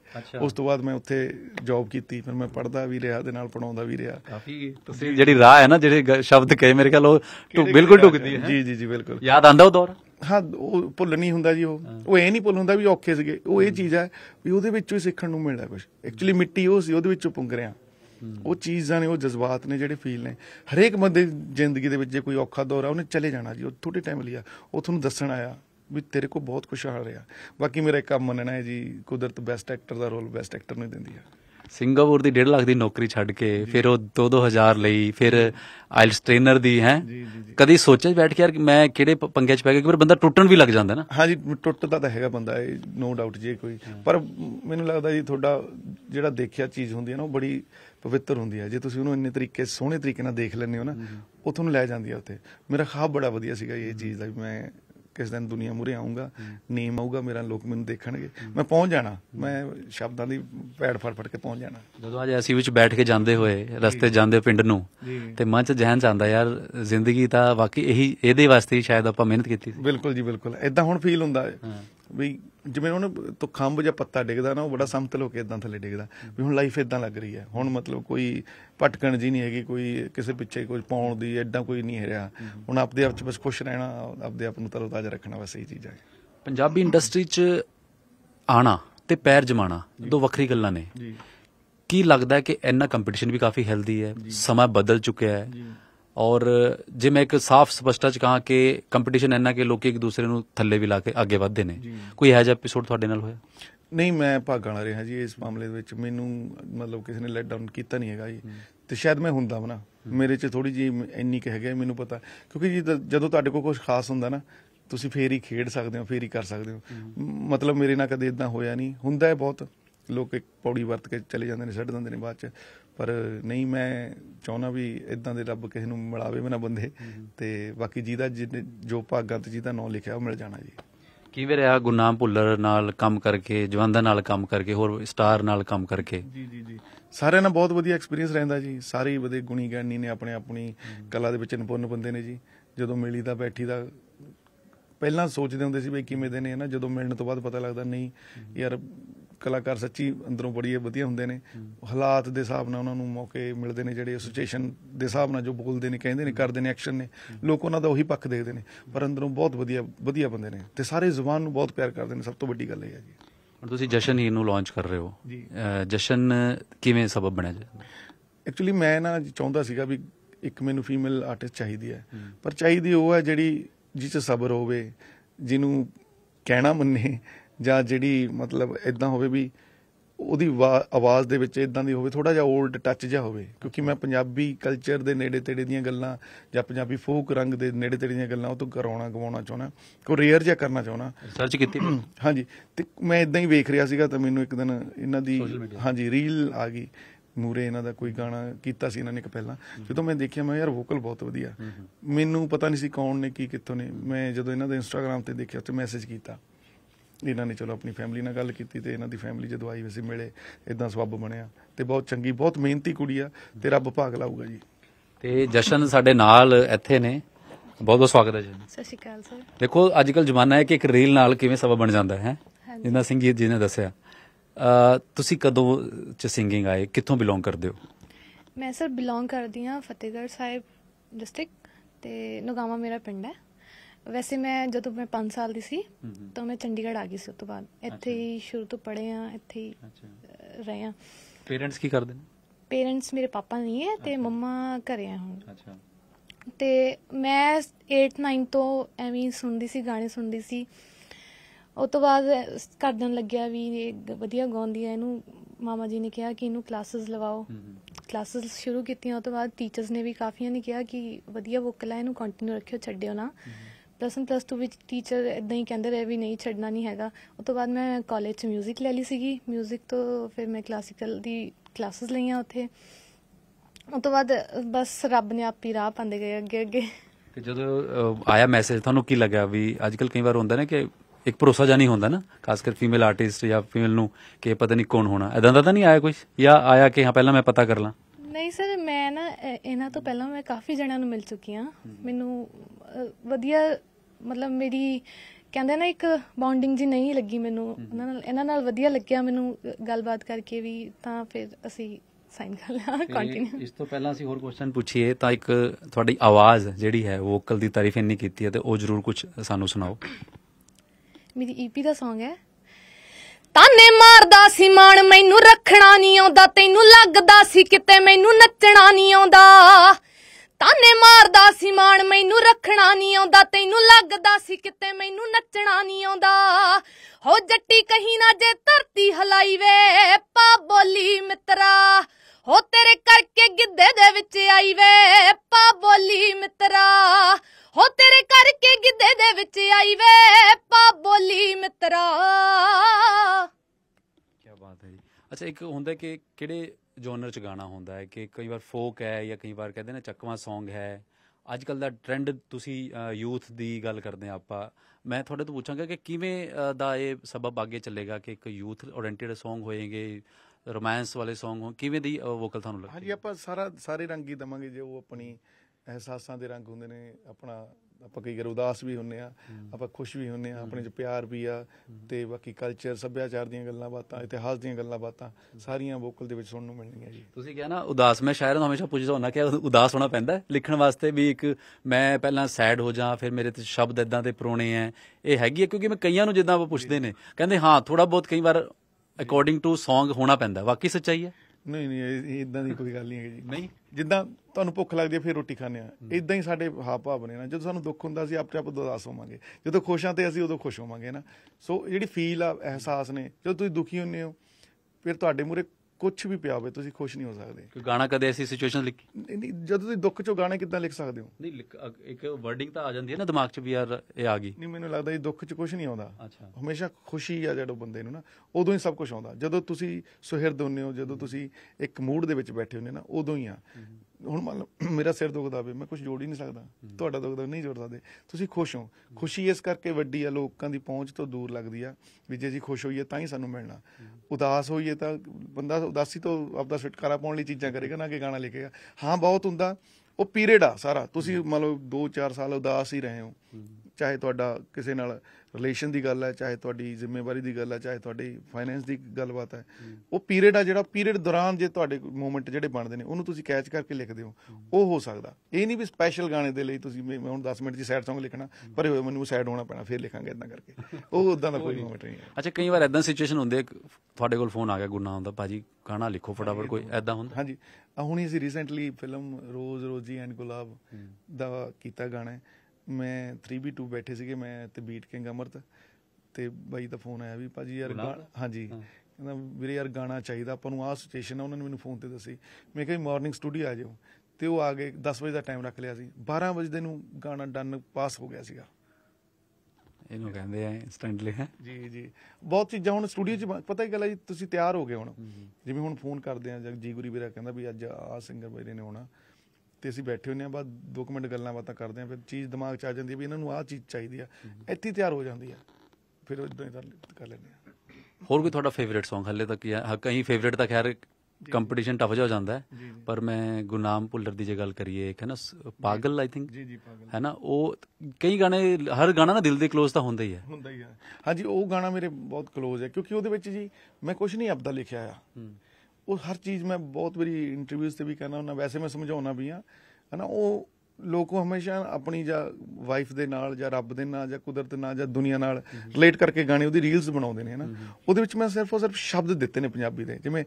ਉਸ ਤੋਂ ਬਾਅਦ ਮੈਂ ਉੱਥੇ ਜੌਬ ਕੀਤੀ ਫਿਰ ਮੈਂ ਪੜਦਾ ਵੀ ਰਿਹਾ ਦੇ ਨਾਲ ਪੜਾਉਂਦਾ ਵੀ ਰਿਹਾ ਕਾਫੀ ਤੁਸੀਂ ਜਿਹੜੀ ਰਾਹ ਹੈ ਨਾ ਜਿਹੜੇ ਸ਼ਬਦ ਕਹੇ ਮੇਰੇ ਕੋਲ ਉਹ ਬਿਲਕੁਲ ਢੁਕਦੀ ਹੈ ਜੀ ਜੀ ਜੀ ਬਿਲਕੁਲ ਯਾਦ ਆਂਦਾ ਉਹ ਦੌਰ ਹਾਂ ਉਹ ਭੁੱਲ ਨਹੀਂ ਹੁੰਦਾ ਜੀ ਉਹ ਉਹ ਇਹ ਨਹੀਂ ਭੁੱਲ ਹੁੰਦਾ ਵੀ ਔਖੇ ਸੀਗੇ ਉਹ ਇਹ ਚੀਜ਼ ਹੈ ਵੀ ਉਹਦੇ ਵਿੱਚੋਂ ਹੀ ਸਿੱਖਣ ਨੂੰ ਮਿਲਦਾ ਕੁਝ ਐਕਚੁਅਲੀ ਮਿੱਟੀ ਉਹ ਸੀ ਉਹਦੇ ਵਿੱਚੋਂ ਪੁੰਗ ਰਿਆ ਉਹ ਚੀਜ਼ਾਂ ਨੇ ਉਹ ਜਜ਼ਬਾਤ ਨੇ ਜਿਹੜੇ ਫੀਲ ਨੇ ਹਰੇਕ ਬੰਦੇ ਜ਼ਿੰਦਗੀ ਦੇ ਵਿੱਚ ਜੇ ਕੋਈ ਔਖਾ ਦੌਰ ਆ ਉਹਨੇ ਚਲੇ ਜਾਣਾ ਜੀ ਉਹ ਥੋੜੇ ਟਾਈਮ ਲਈ ਆ ਉਹ ਤੁਹਾਨੂੰ ਦੱਸਣ ਆਇਆ ਵੀ ਤੇਰੇ ਕੋ ਬਹੁਤ ਕੁਝ ਆ ਰਿਹਾ ਬਾਕੀ ਮੇਰਾ ਇੱਕ ਕੰਮ ਮੰਨਣਾ ਹੈ ਜੀ ਕੁਦਰਤ ਬੈਸਟ ਐਕਟਰ ਦਾ ਰੋਲ ਬੈਸਟ ਐਕਟਰ ਨੂੰ ਦਿੰਦੀ ਆ ਸਿੰਗਾਪੁਰ ਦੀ 1.5 ਲੱਖ ਦੀ ਨੌਕਰੀ ਛੱਡ ਕੇ ਫਿਰ ਉਹ 2-2000 ਲਈ ਫਿਰ ਆਇਲਸ ਟ੍ਰੇਨਰ ਦੀ ਹੈ ਕਦੀ ਸੋਚਿਆ ਬੈਠ ਕੇ ਯਾਰ ਮੈਂ ਕਿਹੜੇ ਪੰਗੇ 'ਚ ਪੈ ਗਿਆ ਕਿ ਪਰ ਬੰਦਾ ਟੁੱਟਣ ਵੀ ਲੱਗ ਜਾਂਦਾ ਨਾ ਹਾਂਜੀ ਟੁੱਟਦਾ ਤਾਂ ਹੈਗਾ ਬੰਦਾ ਇਹ ਨੋ ਡਾਊਟ ਜੇ ਕੋਈ ਪਰ ਮੈਨੂੰ ਲੱਗਦਾ ਜੀ ਤੁਹਾਡਾ ਜਿਹੜਾ ਦੇਖਿਆ ਚੀਜ਼ ਹੁੰਦੀ ਹੈ ਨਾ ਉਹ ਬੜੀ ਪਵਿੱਤਰ ਹੁੰਦੀ ਹੈ ਜੇ ਤੁਸੀਂ ਉਹਨੂੰ ਇੰਨੇ ਤਰੀਕੇ ਸੋਹਣੇ ਤਰੀਕੇ ਨਾਲ ਦੇਖ ਲੈਣੇ ਹੋ ਨਾ ਉਹ ਤੁਹਾਨੂੰ ਲੈ ਜਾਂਦੀ ਹੈ ਉੱਥੇ ਮੇਰਾ ਖਾਬ ਬੜਾ ਵਧੀਆ ਸੀਗਾ ਇਹ ਚੀਜ਼ ਦਾ ਵੀ ਮੈਂ ਕਿਸ ਦਿਨ ਦੁਨੀਆ ਮੁਰੇ ਆਉਂਗਾ ਨੇਮ ਆਊਗਾ ਮੇਰਾ ਲੋਕ ਮੈਨੂੰ ਦੇਖਣਗੇ ਮੈਂ ਪਹੁੰਚ ਜਾਣਾ ਮੈਂ ਸ਼ਬਦਾਂ ਦੀ ਪੈੜ ਫੜ ਫੜ ਕੇ ਪਹੁੰਚ ਜਾਣਾ ਜਦੋਂ ਅੱਜ ਅਸੀਂ ਵਿੱਚ ਬੈਠ ਕੇ ਜਾਂਦੇ ਹੋਏ ਰਸਤੇ ਜਾਂਦੇ ਪਿੰਡ ਨੂੰ ਤੇ ਮਨ ਚ ਜਹਨ ਜਾਂਦਾ ਯਾਰ ਜ਼ਿੰਦਗੀ ਤਾਂ ਵਾਕਈ ਇਹੀ ਇਹਦੇ ਵਾਸਤੇ ਹੀ ਸ਼ਾਇਦ ਆਪਾਂ ਮਿਹਨਤ ਕੀਤੀ ਸੀ ਬਿਲਕੁਲ ਜੀ ਬਿਲਕੁਲ ਐਦਾਂ ਹੁਣ ਫੀਲ ਹੁੰਦਾ ਹੈ ਵੀ ਜਿਵੇਂ ਉਹਨੇ ਤੋਂ ਖੰਭ ਜਾਂ ਪੱਤਾ ਡਿੱਗਦਾ ਨਾ ਉਹ ਬੜਾ ਸਮਤਲ ਹੋ ਕੇ ਇਦਾਂ ਥੱਲੇ ਡਿੱਗਦਾ ਵੀ ਹੁਣ ਲਾਈਫ ਇਦਾਂ ਲੱਗ ਰਹੀ ਹੈ ਹੁਣ ਮਤਲਬ ਕੋਈ ਪਟਕਣ ਜੀ ਨਹੀਂ ਹੈਗੀ ਕੋਈ ਕਿਸੇ ਪਿੱਛੇ ਕੁਝ ਪਾਉਣ ਦੀ ਐਡਾ ਕੋਈ ਨਹੀਂ ਰਿਹਾ ਹੁਣ ਆਪਦੇ ਆਪ ਚ ਬਸ ਖੁਸ਼ ਰਹਿਣਾ ਆਪਦੇ ਆਪ ਨੂੰ ਤਰੋਤਾਜ਼ਾ ਰੱਖਣਾ ਬਸ ਇਹੀ ਚੀਜ਼ ਹੈ ਪੰਜਾਬੀ ਇੰਡਸਟਰੀ ਚ ਆਣਾ ਤੇ ਪੈਰ ਜਮਾਣਾ ਦੋ ਵੱਖਰੀ ਗੱਲਾਂ ਨੇ ਜੀ ਕੀ ਲੱਗਦਾ ਕਿ ਇੰਨਾ ਕੰਪੀਟੀਸ਼ਨ ਵੀ ਕਾਫੀ ਹੈਲਦੀ ਹੈ ਸਮਾਂ ਬਦਲ ਚੁੱਕਿਆ ਹੈ ਔਰ ਜੇ ਮੈਂ ਇੱਕ ਸਾਫ਼ ਸਪਸ਼ਟਾ ਚ ਕਹਾ ਕਿ ਕੰਪੀਟੀਸ਼ਨ ਇੰਨਾ ਕਿ ਲੋਕੀ ਇੱਕ ਦੂਸਰੇ ਨੂੰ ਥੱਲੇ ਵੀ ਲਾ ਕੇ ਅੱਗੇ ਵਧਦੇ ਨੇ ਕੋਈ ਇਹੋ ਜਿਹਾ ਐਪੀਸੋਡ ਤੁਹਾਡੇ ਨਾਲ ਹੋਇਆ ਨਹੀਂ ਮੈਂ ਭਾਗਾਂ ਵਾਲਾ ਰਿਹਾ ਜੀ ਇਸ ਮਾਮਲੇ ਦੇ ਵਿੱਚ ਮੈਨੂੰ ਮਤਲਬ ਕਿਸੇ ਨੇ ਲੈਟ ਡਾਊਨ ਕੀਤਾ ਨਹੀਂ ਹੈਗਾ ਜੀ ਤੇ ਸ਼ਾਇਦ ਮੈਂ ਹੁੰਦਾ ਬਣਾ ਮੇਰੇ 'ਚ ਥੋੜੀ ਜੀ ਇੰਨੀ ਕਹਿ ਹੈਗਾ ਮੈਨੂੰ ਪਤਾ ਕਿਉਂਕਿ ਜੀ ਜਦੋਂ ਤੁਹਾਡੇ ਕੋਲ ਕੁਝ ਖਾਸ ਹੁੰਦਾ ਨਾ ਤੁਸੀਂ ਫੇਰ ਹੀ ਖੇਡ ਸਕਦੇ ਹੋ ਫੇਰ ਹੀ ਕਰ ਸਕਦੇ ਹੋ ਮਤਲਬ ਮੇਰੇ ਨਾਲ ਕਦੇ ਇਦਾਂ ਹੋਇਆ ਨਹੀਂ ਹੁੰਦਾ ਹੈ ਬਹੁਤ ਲੋਕ ਇੱਕ ਪੌੜੀ ਵਰਤ ਕੇ ਚਲੇ ਜਾਂਦੇ ਨੇ ਛੱਡ ਦਿੰਦੇ ਨੇ ਬਾਅਦ 'ਚ ਪਰ ਨਹੀਂ ਮੈਂ ਚਾਹਣਾ ਵੀ ਇਦਾਂ ਦੇ ਰੱਬ ਕਿਸੇ ਨੂੰ ਮਿਲਾਵੇ ਮੇਰਾ ਬੰਦੇ ਤੇ ਬਾਕੀ ਜਿਹਦਾ ਜੋ ਭਾਗਾਂ ਤੇ ਜਿਹਦਾ ਨਾਮ ਲਿਖਿਆ ਉਹ ਮਿਲ ਜਾਣਾ ਜੀ ਕਿਵੇਂ ਰਿਹਾ ਗੁਨਾਮ ਭੁੱਲਰ ਨਾਲ ਕੰਮ ਕਰਕੇ ਜਵੰਦਾ ਨਾਲ ਕੰਮ ਕਰਕੇ ਹੋਰ ਸਟਾਰ ਨਾਲ ਕੰਮ ਕਰਕੇ ਜੀ ਜੀ ਜੀ ਸਾਰਿਆਂ ਨਾਲ ਬਹੁਤ ਵਧੀਆ ਐਕਸਪੀਰੀਅੰਸ ਰਹਿੰਦਾ ਜੀ ਸਾਰੇ ਬਦੇ ਗੁਣੀ ਗੈਣੀ ਨੇ ਆਪਣੇ ਆਪਣੀ ਕਲਾ ਦੇ ਵਿੱਚ ਨਿਪੁੰਨ ਬੰਦੇ ਨੇ ਜੀ ਜਦੋਂ ਮਿਲੀ ਦਾ ਬੈਠੀ ਦਾ ਪਹਿਲਾਂ ਸੋਚਦੇ ਹੁੰਦੇ ਸੀ ਵੀ ਕਿਵੇਂ ਦੇ ਨੇ ਨਾ ਜਦੋਂ ਮਿਲਣ ਤੋਂ ਬਾਅਦ ਪਤਾ ਲੱਗਦਾ ਨਹੀਂ ਯਾਰ ਕਲਾਕਾਰ ਸੱਚੀ ਅੰਦਰੋਂ ਬੜੀ ਵਧੀਆ ਹੁੰਦੇ ਨੇ ਹਾਲਾਤ ਦੇ ਹਿਸਾਬ ਨਾਲ ਉਹਨਾਂ ਨੂੰ ਮੌਕੇ ਮਿਲਦੇ ਨੇ ਜਿਹੜੇ ਐਸੋਸੀਏਸ਼ਨ ਦੇ ਹਿਸਾਬ ਨਾਲ ਜੋ ਬੋਲਦੇ ਨੇ ਕਹਿੰਦੇ ਨੇ ਕਰਦੇ ਨੇ ਐਕਸ਼ਨ ਨੇ ਲੋਕ ਉਹਨਾਂ ਦਾ ਉਹੀ ਪੱਖ ਦੇਖਦੇ ਨੇ ਪਰ ਅੰਦਰੋਂ ਬਹੁਤ ਵਧੀਆ ਵਧੀਆ ਬੰਦੇ ਨੇ ਤੇ ਸਾਰੇ ਜ਼ੁਬਾਨ ਨੂੰ ਬਹੁਤ ਪਿਆਰ ਕਰਦੇ ਨੇ ਸਭ ਤੋਂ ਵੱਡੀ ਗੱਲ ਇਹ ਹੈ ਜੀ ਹੁਣ ਤੁਸੀਂ ਜਸ਼ਨ ਹੀ ਨੂੰ ਲਾਂਚ ਕਰ ਰਹੇ ਹੋ ਜਸ਼ਨ ਕਿਵੇਂ ਸਬਬ ਬਣਿਆ ਜੀ ਐਕਚੁਅਲੀ ਮੈਂ ਨਾ ਚਾਹੁੰਦਾ ਸੀਗਾ ਵੀ ਇੱਕ ਮੈਨੂੰ ਫੀਮੇਲ ਆਰਟਿਸਟ ਚਾਹੀਦੀ ਹੈ ਪਰ ਚਾਹੀਦੀ ਉਹ ਹੈ ਜਿਹੜੀ ਜਿਸ ਸਬਰ ਹੋਵੇ ਜਿਹਨੂੰ ਕਹਿਣਾ ਮੰਨੇ ਜਾਂ ਜਿਹੜੀ ਮਤਲਬ ਇਦਾਂ ਹੋਵੇ ਵੀ ਉਹਦੀ ਆਵਾਜ਼ ਦੇ ਵਿੱਚ ਇਦਾਂ ਦੀ ਹੋਵੇ ਥੋੜਾ ਜਿਹਾ 올ਡ ਟੱਚ ਜਿਹਾ ਹੋਵੇ ਕਿਉਂਕਿ ਮੈਂ ਪੰਜਾਬੀ ਕਲਚਰ ਦੇ ਨੇੜੇ ਤੇੜੇ ਦੀਆਂ ਗੱਲਾਂ ਜਾਂ ਪੰਜਾਬੀ ਫੋਕ ਰੰਗ ਦੇ ਨੇੜੇ ਤੇੜੇ ਦੀਆਂ ਗੱਲਾਂ ਉਹ ਤੋਂ ਕਰਾਉਣਾ ਗਵਾਉਣਾ ਚਾਹਣਾ ਕੋ ਰੇਅਰ ਜਿਹਾ ਕਰਨਾ ਚਾਹਣਾ ਰਿਸਰਚ ਕੀਤੀ ਹਾਂਜੀ ਤੇ ਮੈਂ ਇਦਾਂ ਹੀ ਵੇਖ ਰਿਹਾ ਸੀਗਾ ਤਾਂ ਮੈਨੂੰ ਇੱਕ ਦਿਨ ਇਹਨਾਂ ਦੀ ਹਾਂਜੀ ਰੀਲ ਆ ਗਈ ਮੂਰੇ ਇਹਨਾਂ ਦਾ ਕੋਈ ਗਾਣਾ ਕੀਤਾ ਸੀ ਇਹਨਾਂ ਨੇ ਇੱਕ ਪਹਿਲਾਂ ਜਦੋਂ ਮੈਂ ਦੇਖਿਆ ਮੈਂ ਯਾਰ ਵੋਕਲ ਬਹੁਤ ਵਧੀਆ ਮੈਨੂੰ ਪਤਾ ਨਹੀਂ ਸੀ ਕੌਣ ਨੇ ਕੀ ਕਿੱਥੋਂ ਨੇ ਮੈਂ ਜਦੋਂ ਇਹਨਾਂ ਦੇ ਇੰਸਟਾਗ੍ਰam ਤੇ ਦੇਖਿਆ ਤੇ ਮੈਸੇਜ ਕੀਤਾ ਇਹਨਾਂ ਨੇ ਚਲੋ ਆਪਣੀ ਫੈਮਿਲੀ ਨਾਲ ਗੱਲ ਕੀਤੀ ਤੇ ਇਹਨਾਂ ਦੀ ਫੈਮਿਲੀ ਜਦੋਂ ਆਈ ਵੈਸੇ ਮਿਲੇ ਇਦਾਂ ਸਵੱਬ ਬਣਿਆ ਤੇ ਬਹੁਤ ਚੰਗੀ ਬਹੁਤ ਮਿਹਨਤੀ ਕੁੜੀ ਆ ਤੇ ਰੱਬ ਭਾਗ ਲਾਊਗਾ ਜੀ ਤੇ ਜਸ਼ਨ ਸਾਡੇ ਨਾਲ ਇੱਥੇ ਨੇ ਬਹੁਤ ਬਹੁਤ ਸਵਾਗਤ ਹੈ ਜੀ ਸਤਿ ਸ਼੍ਰੀ ਅਕਾਲ ਸਰ ਦੇਖੋ ਅੱਜ ਕੱਲ ਜ਼ਮਾਨਾ ਹੈ ਕਿ ਇੱਕ ਰੀਲ ਨਾਲ ਕਿਵੇਂ ਸਵਾ ਬਣ ਜਾਂਦਾ ਹੈ ਜਿੰਨਾ ਸਿੰਘੀਤ ਜੀ ਨੇ ਦੱਸਿਆ ਤੁਸੀਂ ਕਦੋਂ ਚ ਸਿੰਗਿੰਗ ਆਏ ਕਿੱਥੋਂ ਬਿਲੋਂਗ ਕਰਦੇ ਹੋ ਮੈਂ ਸਰ ਬਿਲੋਂਗ ਕਰਦੀ ਹਾਂ ਫਤਿਹਗੜ੍ਹ ਸਾਹਿਬ ਡਿਸਟ੍ਰਿਕਟ ਤੇ ਨੁਗਾਵਾ ਮੇਰਾ ਪਿੰਡ ਹੈ ਵੈਸੇ ਮੈਂ ਜਦੋਂ ਮੈਂ 5 ਸਾਲ ਦੀ ਸੀ ਤਾਂ ਮੈਂ ਚੰਡੀਗੜ੍ਹ ਆ ਗਈ ਸੀ ਉਸ ਤੋਂ ਬਾਅਦ ਇੱਥੇ ਹੀ ਸ਼ੁਰੂ ਤੋਂ ਪੜ੍ਹੇ ਆ ਇੱਥੇ ਹੀ ਰਹੇ ਆ ਪੇਰੈਂਟਸ ਕੀ ਕਰਦੇ ਨੇ ਪੇਰੈਂਟਸ ਮੇਰੇ ਪਾਪਾ ਨਹੀਂ ਹੈ ਤੇ ਮੰਮਾ ਘਰੇ ਆ ਹੁਣ ਅੱਛਾ ਤੇ ਮੈਂ 8 9 ਤੋਂ ਐਵੇਂ ਸੁਣਦੀ ਸੀ ਗਾਣੇ ਸੁਣਦੀ ਸੀ ਉਸ ਤੋਂ ਬਾਅਦ ਕਰਦਣ ਲੱਗਿਆ ਵੀ ਇਹ ਵਧੀਆ ਗਾਉਂਦੀ ਆ ਇਹਨੂੰ ਮਾਮਾ ਜੀ ਨੇ ਕਿਹਾ ਕਿ ਇਹਨੂੰ ਕਲਾਸਸ ਲਵਾਓ ਕਲਾਸਸ ਸ਼ੁਰੂ ਕੀਤੀਆਂ ਉਸ ਤੋਂ ਬਾਅਦ ਟੀਚਰਸ ਨੇ ਵੀ ਕਾਫੀਆਂ ਨੇ ਕਿਹਾ ਕਿ ਵਧੀਆ ਵੋਕਲ ਹੈ ਇਹਨੂੰ ਕੰਟੀਨਿਊ ਰੱਖਿਓ ਛੱਡਿਓ ਨਾ ਪਲੱਸ 1 ਪਲੱਸ 2 ਵਿੱਚ ਟੀਚਰ ਇਦਾਂ ਹੀ ਕਹਿੰਦੇ ਰਹੇ ਵੀ ਨਹੀਂ ਛੱਡਣਾ ਨਹੀਂ ਹੈਗਾ ਉਸ ਤੋਂ ਬਾਅਦ ਮੈਂ ਕਾਲਜ 'ਚ 뮤직 ਲੈ ਲਈ ਸੀਗੀ 뮤직 ਤੋਂ ਫਿਰ ਮੈਂ ਕਲਾਸਿਕਲ ਦੀ ਕਲਾਸਸ ਲਈਆਂ ਉੱਥੇ ਉਸ ਤੋਂ ਬਾਅਦ ਬਸ ਰੱਬ ਨੇ ਆਪੀ ਰਾਹ ਪਾਉਂਦੇ ਗਏ ਅੱਗੇ ਅੱਗੇ ਕਿ ਜਦੋਂ ਆਇਆ ਮੈਸੇਜ ਤੁਹਾਨੂੰ ਕੀ ਲੱਗਾ ਵੀ ਅੱਜਕੱਲ ਕਈ ਵਾਰ ਹੁੰਦਾ ਨਾ ਕਿ ਇੱਕ ਭਰੋਸਾ ਜਾਨੀ ਹੁੰਦਾ ਨਾ ਖਾਸ ਕਰ ਫੀਮੇਲ ਆਰਟਿਸਟ ਜਾਂ ਫੀਮੇਲ ਨੂੰ ਕਿ ਪਤਾ ਨਹੀਂ ਕੌਣ ਹੋਣਾ ਐਦਾਂ ਦਾ ਤਾਂ ਨਹੀਂ ਆਇਆ ਕੁਝ ਜਾਂ ਆਇਆ ਕਿ ਹਾਂ ਪਹਿਲਾਂ ਮੈਂ ਪਤਾ ਕਰ ਲਾਂ ਨਹੀਂ ਸਰ ਮੈਂ ਨਾ ਇਹਨਾਂ ਤੋਂ ਪਹਿਲਾਂ ਮੈਂ ਕਾਫੀ ਜਣਾਂ ਨੂੰ ਮਿਲ ਚੁੱਕੀ ਹਾਂ ਮੈਨੂੰ ਵਧੀਆ ਮਤਲਬ ਮੇਰੀ ਕਹਿੰਦੇ ਨਾ ਇੱਕ ਬੌਂਡਿੰਗ ਜੀ ਨਹੀਂ ਲੱਗੀ ਮੈਨੂੰ ਉਹਨਾਂ ਨਾਲ ਇਹਨਾਂ ਨਾਲ ਵਧੀਆ ਲੱਗਿਆ ਮੈਨੂੰ ਗੱਲਬਾਤ ਕਰਕੇ ਵੀ ਤਾਂ ਫਿਰ ਅਸੀਂ ਸਾਈਨ ਕਰ ਲਿਆ ਕੰਟੀਨਿਊ ਇਸ ਤੋਂ ਪਹਿਲਾਂ ਅਸੀਂ ਹੋਰ ਕੁਐਸਚਨ ਪੁੱਛੀਏ ਤਾਂ ਇੱਕ ਤੁਹਾਡੀ ਆਵਾਜ਼ ਜਿਹੜੀ ਹੈ ਵੋਕਲ ਦੀ ਤਾਰੀਫ ਇੰਨੀ ਕੀਤੀ ਹੈ ਤੇ ਉਹ ਜ਼ਰੂਰ ਕੁਝ ਸਾਨੂੰ ਸੁਣਾਓ ਮੇਰੀ ਈਪੀ e ਦਾ Song ਹੈ ਤਾਨੇ ਮਾਰਦਾ ਸੀ ਮਾਣ ਮੈਨੂੰ ਰੱਖਣਾ ਨਹੀਂ ਆਉਂਦਾ ਤੈਨੂੰ ਲੱਗਦਾ ਸੀ ਕਿਤੇ ਮੈਨੂੰ ਨੱਚਣਾ ਨਹੀਂ ਆਉਂਦਾ ਤਾਨੇ ਮਾਰਦਾ ਸੀ ਮਾਣ ਮੈਨੂੰ ਰੱਖਣਾ ਨਹੀਂ ਆਉਂਦਾ ਤੈਨੂੰ ਲੱਗਦਾ ਸੀ ਕਿਤੇ ਮੈਨੂੰ ਨੱਚਣਾ ਨਹੀਂ ਆਉਂਦਾ ਹੋ ਜੱਟੀ ਕਹੀ ਨਾ ਜੇ ਧਰਤੀ ਹਲਾਈ ਵੇ ਪਾ ਬੋਲੀ ਮਿੱਤਰਾ ਹੋ ਤੇਰੇ ਕਰਕੇ ਗਿੱਧੇ ਦੇ ਵਿੱਚ ਆਈ ਵੇ ਪਾ ਬੋਲੀ ਮਿੱਤਰਾ ਹੋ ਤੇਰੇ ਕਰਕੇ ਗਿੱਦੇ ਦੇ ਵਿੱਚ ਆਈ ਵੇ ਪਾ ਬੋਲੀ ਮਿੱਤਰਾ ਕੀ ਬਾਤ ਹੈ ਜੀ ਅੱਛਾ ਇੱਕ ਹੁੰਦਾ ਕਿ ਕਿਹੜੇ ਜੋਨਰ ਚ ਗਾਣਾ ਹੁੰਦਾ ਹੈ ਕਿ ਕਈ ਵਾਰ ਫੋਕ ਹੈ ਜਾਂ ਕਈ ਵਾਰ ਕਹਿੰਦੇ ਨੇ ਚੱਕਵਾ Song ਹੈ ਅੱਜ ਕੱਲ ਦਾ ਟ੍ਰੈਂਡ ਤੁਸੀਂ ਯੂਥ ਦੀ ਗੱਲ ਕਰਦੇ ਆ ਆਪਾਂ ਮੈਂ ਤੁਹਾਡੇ ਤੋਂ ਪੁੱਛਾਂਗਾ ਕਿ ਕਿਵੇਂ ਦਾ ਇਹ ਸਬਬ ਅੱਗੇ ਚੱਲੇਗਾ ਕਿ ਇੱਕ ਯੂਥ ਓਰੀਐਂਟਡ Song ਹੋਏਗੇ ਰੋਮਾਂਸ ਵਾਲੇ Song ਹੋ ਕਿਵੇਂ ਦੀ ਵੋਕਲ ਤੁਹਾਨੂੰ ਲੱਗਦੀ ਹੈ ਹਾਂਜੀ ਆਪਾਂ ਸਾਰਾ ਸਾਰੇ ਰੰਗ ਹੀ ਦਵਾਂਗੇ ਜੇ ਉਹ ਆਪਣੀ ਅਹਿਸਾਸਾਂ ਦੇ ਰੰਗ ਹੁੰਦੇ ਨੇ ਆਪਣਾ ਆਪਾਂ ਕਈ ਵਾਰ ਉਦਾਸ ਵੀ ਹੁੰਨੇ ਆ ਆਪਾਂ ਖੁਸ਼ ਵੀ ਹੁੰਨੇ ਆ ਆਪਣੇ ਚ ਪਿਆਰ ਵੀ ਆ ਤੇ ਬਾਕੀ ਕਲਚਰ ਸੱਭਿਆਚਾਰ ਦੀਆਂ ਗੱਲਾਂ ਬਾਤਾਂ ਇਤਿਹਾਸ ਦੀਆਂ ਗੱਲਾਂ ਬਾਤਾਂ ਸਾਰੀਆਂ ਵੋਕਲ ਦੇ ਵਿੱਚ ਸੁਣਨ ਨੂੰ ਮਿਲਣਗੀਆਂ ਜੀ ਤੁਸੀਂ ਕਿਹਾ ਨਾ ਉਦਾਸ ਮੈਂ ਸ਼ਾਇਰ ਨੂੰ ਹਮੇਸ਼ਾ ਪੁੱਛਦਾ ਹੁੰਨਾ ਕਿ ਉਦਾਸ ਹੋਣਾ ਪੈਂਦਾ ਲਿਖਣ ਵਾਸਤੇ ਵੀ ਇੱਕ ਮੈਂ ਪਹਿਲਾਂ ਸੈਡ ਹੋ ਜਾ ਫਿਰ ਮੇਰੇ ਤੇ ਸ਼ਬਦ ਇਦਾਂ ਦੇ ਪਰੋਣੇ ਐ ਇਹ ਹੈਗੀ ਹੈ ਕਿਉਂਕਿ ਮੈਂ ਕਈਆਂ ਨੂੰ ਜਿੱਦਾਂ ਉਹ ਪੁੱਛਦੇ ਨੇ ਕਹਿੰਦੇ ਹਾਂ ਥੋੜਾ ਬਹੁਤ ਕਈ ਵਾਰ ਅਕੋਰਡਿੰਗ ਟੂ Song ਹੋਣਾ ਪੈਂਦਾ ਵਾਕਈ ਸੱਚਾਈ ਹੈ ਨਹੀਂ ਨਹੀਂ ਇਦਾਂ ਦੀ ਕੋਈ ਗੱਲ ਨਹੀਂ ਹੈ ਜੀ ਨਹੀਂ ਜਿੱਦਾਂ ਤੁਹਾਨੂੰ ਭੁੱਖ ਲੱਗਦੀ ਹੈ ਫਿਰ ਰੋਟੀ ਖਾਣੇ ਆ ਇਦਾਂ ਹੀ ਸਾਡੇ ਹਾਵ ਭਾਵ ਨੇ ਨਾ ਜਦੋਂ ਸਾਨੂੰ ਦੁੱਖ ਹੁੰਦਾ ਸੀ ਆਪਣੇ ਆਪ ਉਦਾਸ ਹੋਵਾਂਗੇ ਜਦੋਂ ਖੁਸ਼ ਹਾਂ ਤੇ ਅਸੀਂ ਉਦੋਂ ਖੁਸ਼ ਹੋਵਾਂਗੇ ਨਾ ਸੋ ਜਿਹੜੀ ਫੀਲ ਆ ਅਹਿਸਾਸ ਨੇ ਜਦੋਂ ਤੁਸੀਂ ਦੁਖੀ ਹੁੰਨੇ ਹੋ ਫਿਰ ਤੁਹਾਡੇ ਮੂਰੇ ਕੁਝ ਵੀ ਪਿਆ ਹੋਵੇ ਤੁਸੀਂ ਖੁਸ਼ ਨਹੀਂ ਹੋ ਸਕਦੇ ਕੋਈ ਗਾਣਾ ਕਦੇ ਐਸੀ ਸਿਚੁਏਸ਼ਨ ਲਿਖੀ ਨਹੀਂ ਨਹੀਂ ਜਦੋਂ ਤੁਸੀਂ ਦੁੱਖ ਚੋਂ ਗਾਣੇ ਕਿੱਦਾਂ ਲਿਖ ਸਕਦੇ ਹੋ ਨਹੀਂ ਇੱਕ ਵਰਡਿੰਗ ਤਾਂ ਆ ਜਾਂਦੀ ਹੈ ਨਾ ਦਿਮਾਗ 'ਚ ਵੀ ਯਾਰ ਇਹ ਆ ਗਈ ਨਹੀਂ ਮੈਨੂੰ ਲੱਗਦਾ ਇਹ ਦੁੱਖ 'ਚ ਕੁਝ ਨਹੀਂ ਆਉਂਦਾ ਅੱਛਾ ਹਮੇਸ਼ਾ ਖੁਸ਼ੀ ਆ ਜਦੋਂ ਬੰਦੇ ਨੂੰ ਨਾ ਉਦੋਂ ਹੀ ਸਭ ਕੁਝ ਆਉਂਦਾ ਜਦੋਂ ਤੁਸੀਂ ਸੁਹਿਰਦ ਹੁੰਨੇ ਹੋ ਜਦੋਂ ਤੁਸੀਂ ਇੱਕ ਮੂਡ ਦੇ ਵਿੱਚ ਬੈਠੇ ਹੁੰਨੇ ਨਾ ਉਦੋਂ ਹੀ ਆ ਹੁਣ ਮੰਨ ਲਓ ਮੇਰਾ ਸਿਰ ਦੁਖਦਾ ਵੇ ਮੈਂ ਕੁਝ ਜੋੜ ਹੀ ਨਹੀਂ ਸਕਦਾ ਤੁਹਾਡਾ ਦੁਖਦਾ ਨਹੀਂ ਜੋੜ ਸਕਦੇ ਤੁਸੀਂ ਖੁਸ਼ ਹੋ ਖੁਸ਼ੀ ਇਸ ਕਰਕੇ ਵੱਡੀ ਆ ਲੋਕਾਂ ਦੀ ਪਹੁੰਚ ਤੋਂ ਦੂਰ ਲੱਗਦੀ ਆ ਵੀ ਜੇ ਜੀ ਖੁਸ਼ ਹੋਈਏ ਤਾਂ ਹੀ ਸਾਨੂੰ ਮਿਲਣਾ ਉਦਾਸ ਹੋਈਏ ਤਾਂ ਬੰਦਾ ਉਦਾਸੀ ਤੋਂ ਆਪਦਾ ਛੁਟਕਾਰਾ ਪਾਉਣ ਲਈ ਚੀਜ਼ਾਂ ਕਰੇਗਾ ਨਾ ਕਿ ਗਾਣਾ ਲਿਖੇਗਾ ਹਾਂ ਬਹੁਤ ਹੁੰਦਾ ਉਹ ਪੀਰੀਅਡ ਆ ਸਾਰਾ ਤੁਸੀਂ ਮੰਨ ਲਓ 2-4 ਸਾਲ ਉਦਾਸ ਹੀ ਰਹੇ ਹੋ ਚਾਹੇ ਤੁਹਾਡਾ ਕਿਸੇ ਨਾਲ ਰਿਲੇਸ਼ਨ ਦੀ ਗੱਲ ਹੈ ਚਾਹੇ ਤੁਹਾਡੀ ਜ਼ਿੰਮੇਵਾਰੀ ਦੀ ਗੱਲ ਹੈ ਚਾਹੇ ਤੁਹਾਡੀ ਫਾਈਨੈਂਸ ਦੀ ਗੱਲਬਾਤ ਹੈ ਉਹ ਪੀਰੀਅਡ ਆ ਜਿਹੜਾ ਪੀਰੀਅਡ ਦੌਰਾਨ ਜੇ ਤੁਹਾਡੇ ਮੂਮੈਂਟ ਜਿਹੜੇ ਬਣਦੇ ਨੇ ਉਹਨੂੰ ਤੁਸੀਂ ਕੈਚ ਕਰਕੇ ਲਿਖਦੇ ਹੋ ਉਹ ਹੋ ਸਕਦਾ ਇਹ ਨਹੀਂ ਵੀ ਸਪੈਸ਼ਲ ਗਾਣੇ ਦੇ ਲਈ ਤੁਸੀਂ ਮੈਂ ਹੁਣ 10 ਮਿੰਟ ਦੀ ਸੈਡ Song ਲਿਖਣਾ ਪਰ ਮੈਨੂੰ ਸੈਡ ਹੋਣਾ ਪੈਣਾ ਫਿਰ ਲਿਖਾਂਗੇ ਇਦਾਂ ਕਰਕੇ ਉਹ ਉਦਾਂ ਦਾ ਕੋਈ ਮੂਮੈਂਟ ਨਹੀਂ ਹੈ ਅੱਛਾ ਕਈ ਵਾਰ ਇਦਾਂ ਸਿਚੁਏਸ਼ਨ ਹੁੰਦੇ ਤੁਹਾਡੇ ਕੋਲ ਫੋਨ ਆ ਗਿਆ ਗੁਰਨਾਮ ਦਾ ਭਾਜੀ ਗਾਣਾ ਲਿਖੋ ਫਟਾਫਟ ਕੋਈ ਐਦਾਂ ਹੁੰਦਾ ਹਾਂਜੀ ਹੁਣੀ ਅਸੀਂ recently film Rose Rosie and Gulab ਦਾ ਕੀਤਾ ਗਾਣਾ ਮੈਂ 3B2 ਬੈਠੇ ਸੀਗੇ ਮੈਂ ਤੇ ਬੀਟ ਕਿੰਗ ਅਮਰਤ ਤੇ ਬਾਈ ਦਾ ਫੋਨ ਆਇਆ ਵੀ ਭਾਜੀ ਯਾਰ ਹਾਂਜੀ ਕਹਿੰਦਾ ਵੀਰੇ ਯਾਰ ਗਾਣਾ ਚਾਹੀਦਾ ਆਪਾਂ ਨੂੰ ਆਹ ਸਿਚੁਏਸ਼ਨ ਆ ਉਹਨਾਂ ਨੇ ਮੈਨੂੰ ਫੋਨ ਤੇ ਦੱਸੀ ਮੈਂ ਕਿਹਾ ਮਾਰਨਿੰਗ ਸਟੂਡੀਓ ਆ ਜਾਓ ਤੇ ਉਹ ਆ ਗਏ 10 ਵਜੇ ਦਾ ਟਾਈਮ ਰੱਖ ਲਿਆ ਸੀ 12 ਵਜੇ ਦੇ ਨੂੰ ਗਾਣਾ ਡਨ ਪਾਸ ਹੋ ਗਿਆ ਸੀਗਾ ਇਹਨੂੰ ਕਹਿੰਦੇ ਆ ਇਨਸਟੈਂਟਲੀ ਹੈ ਜੀ ਜੀ ਬਹੁਤ ਚੀਜ਼ਾਂ ਹੁਣ ਸਟੂਡੀਓ 'ਚ ਪਤਾ ਹੀ ਗੱਲ ਹੈ ਜੀ ਤੁਸੀਂ ਤਿਆਰ ਹੋ ਗਏ ਹੁਣ ਜਿਵੇਂ ਹੁਣ ਫੋਨ ਕਰਦੇ ਆ ਜੀ ਗੁਰੀ ਵੀਰਾ ਕਹਿੰਦਾ ਵੀ ਅੱਜ ਆ ਸਿੰਗਰ ਬਾਈ ਨੇ ਆਉਣਾ ਤੇ ਅਸੀਂ ਬੈਠੇ ਹੁੰਨੇ ਆ ਬਾਅਦ 2 ਮਿੰਟ ਗੱਲਾਂ ਬਾਤਾਂ ਕਰਦੇ ਆ ਫਿਰ ਚੀਜ਼ ਦਿਮਾਗ 'ਚ ਆ ਜਾਂਦੀ ਵੀ ਇਹਨਾਂ ਨੂੰ ਆਹ ਚੀਜ਼ ਚਾਹੀਦੀ ਆ ਇੱਥੇ ਤਿਆਰ ਹੋ ਜਾਂਦੀ ਆ ਫਿਰ ਇਦਾਂ ਹੀ ਕਰ ਲੈਂਦੇ ਆ ਹੋਰ ਕੋਈ ਤੁਹਾਡਾ ਫੇਵਰਿਟ Song ਹੱਲੇ ਤੱਕ ਯਾ ਕਹੀਂ ਫੇਵਰਿਟ ਤਾਂ ਖੈਰ ਕੰਪੀਟੀਸ਼ਨ ਟਫ ਹੋ ਜਾਂਦਾ ਹੈ ਪਰ ਮੈਂ ਗੁਨਾਮ ਭੁੱਲਰ ਦੀ ਜੇ ਗੱਲ ਕਰੀਏ ਇੱਕ ਹੈ ਨਾ ਪਾਗਲ ਆਈ ਥਿੰਕ ਜੀ ਜੀ ਪਾਗਲ ਹੈ ਨਾ ਉਹ ਕਈ ਗਾਣੇ ਹਰ ਗਾਣਾ ਨਾ ਦਿਲ ਦੇ ক্লোਜ਼ ਤਾਂ ਹੁੰਦਾ ਹੀ ਹੈ ਹੁੰਦਾ ਹੀ ਹੈ ਹਾਂਜੀ ਉਹ ਗਾਣਾ ਮੇਰੇ ਬਹੁਤ ক্লোਜ਼ ਹੈ ਕਿਉਂਕਿ ਉਹਦੇ ਵਿੱਚ ਜੀ ਮੈਂ ਕੁਝ ਨਹੀਂ ਆਪਦਾ ਲਿਖਿਆ ਆ ਉਹ ਹਰ ਚੀਜ਼ ਮੈਂ ਬਹੁਤ ਵਾਰੀ ਇੰਟਰਵਿਊਜ਼ ਤੇ ਵੀ ਕਹਿੰਦਾ ਹਾਂ ਵੈਸੇ ਮੈਂ ਸਮਝਾਉਣਾ ਵੀ ਆ ਹਨਾ ਉਹ ਲੋਕੋ ਹਮੇਸ਼ਾ ਆਪਣੀ ਜਾਂ ਵਾਈਫ ਦੇ ਨਾਲ ਜਾਂ ਰੱਬ ਦੇ ਨਾਲ ਜਾਂ ਕੁਦਰਤ ਨਾਲ ਜਾਂ ਦੁਨੀਆ ਨਾਲ ਰਿਲੇਟ ਕਰਕੇ ਗਾਣੇ ਉਹਦੀ ਰੀਲਸ ਬਣਾਉਂਦੇ ਨੇ ਹਨਾ ਉਹਦੇ ਵਿੱਚ ਮੈਂ ਸਿਰਫ ਉਹ ਸਿਰਫ ਸ਼ਬਦ ਦਿੱਤੇ ਨੇ ਪੰਜਾਬੀ ਦੇ ਜਿਵੇਂ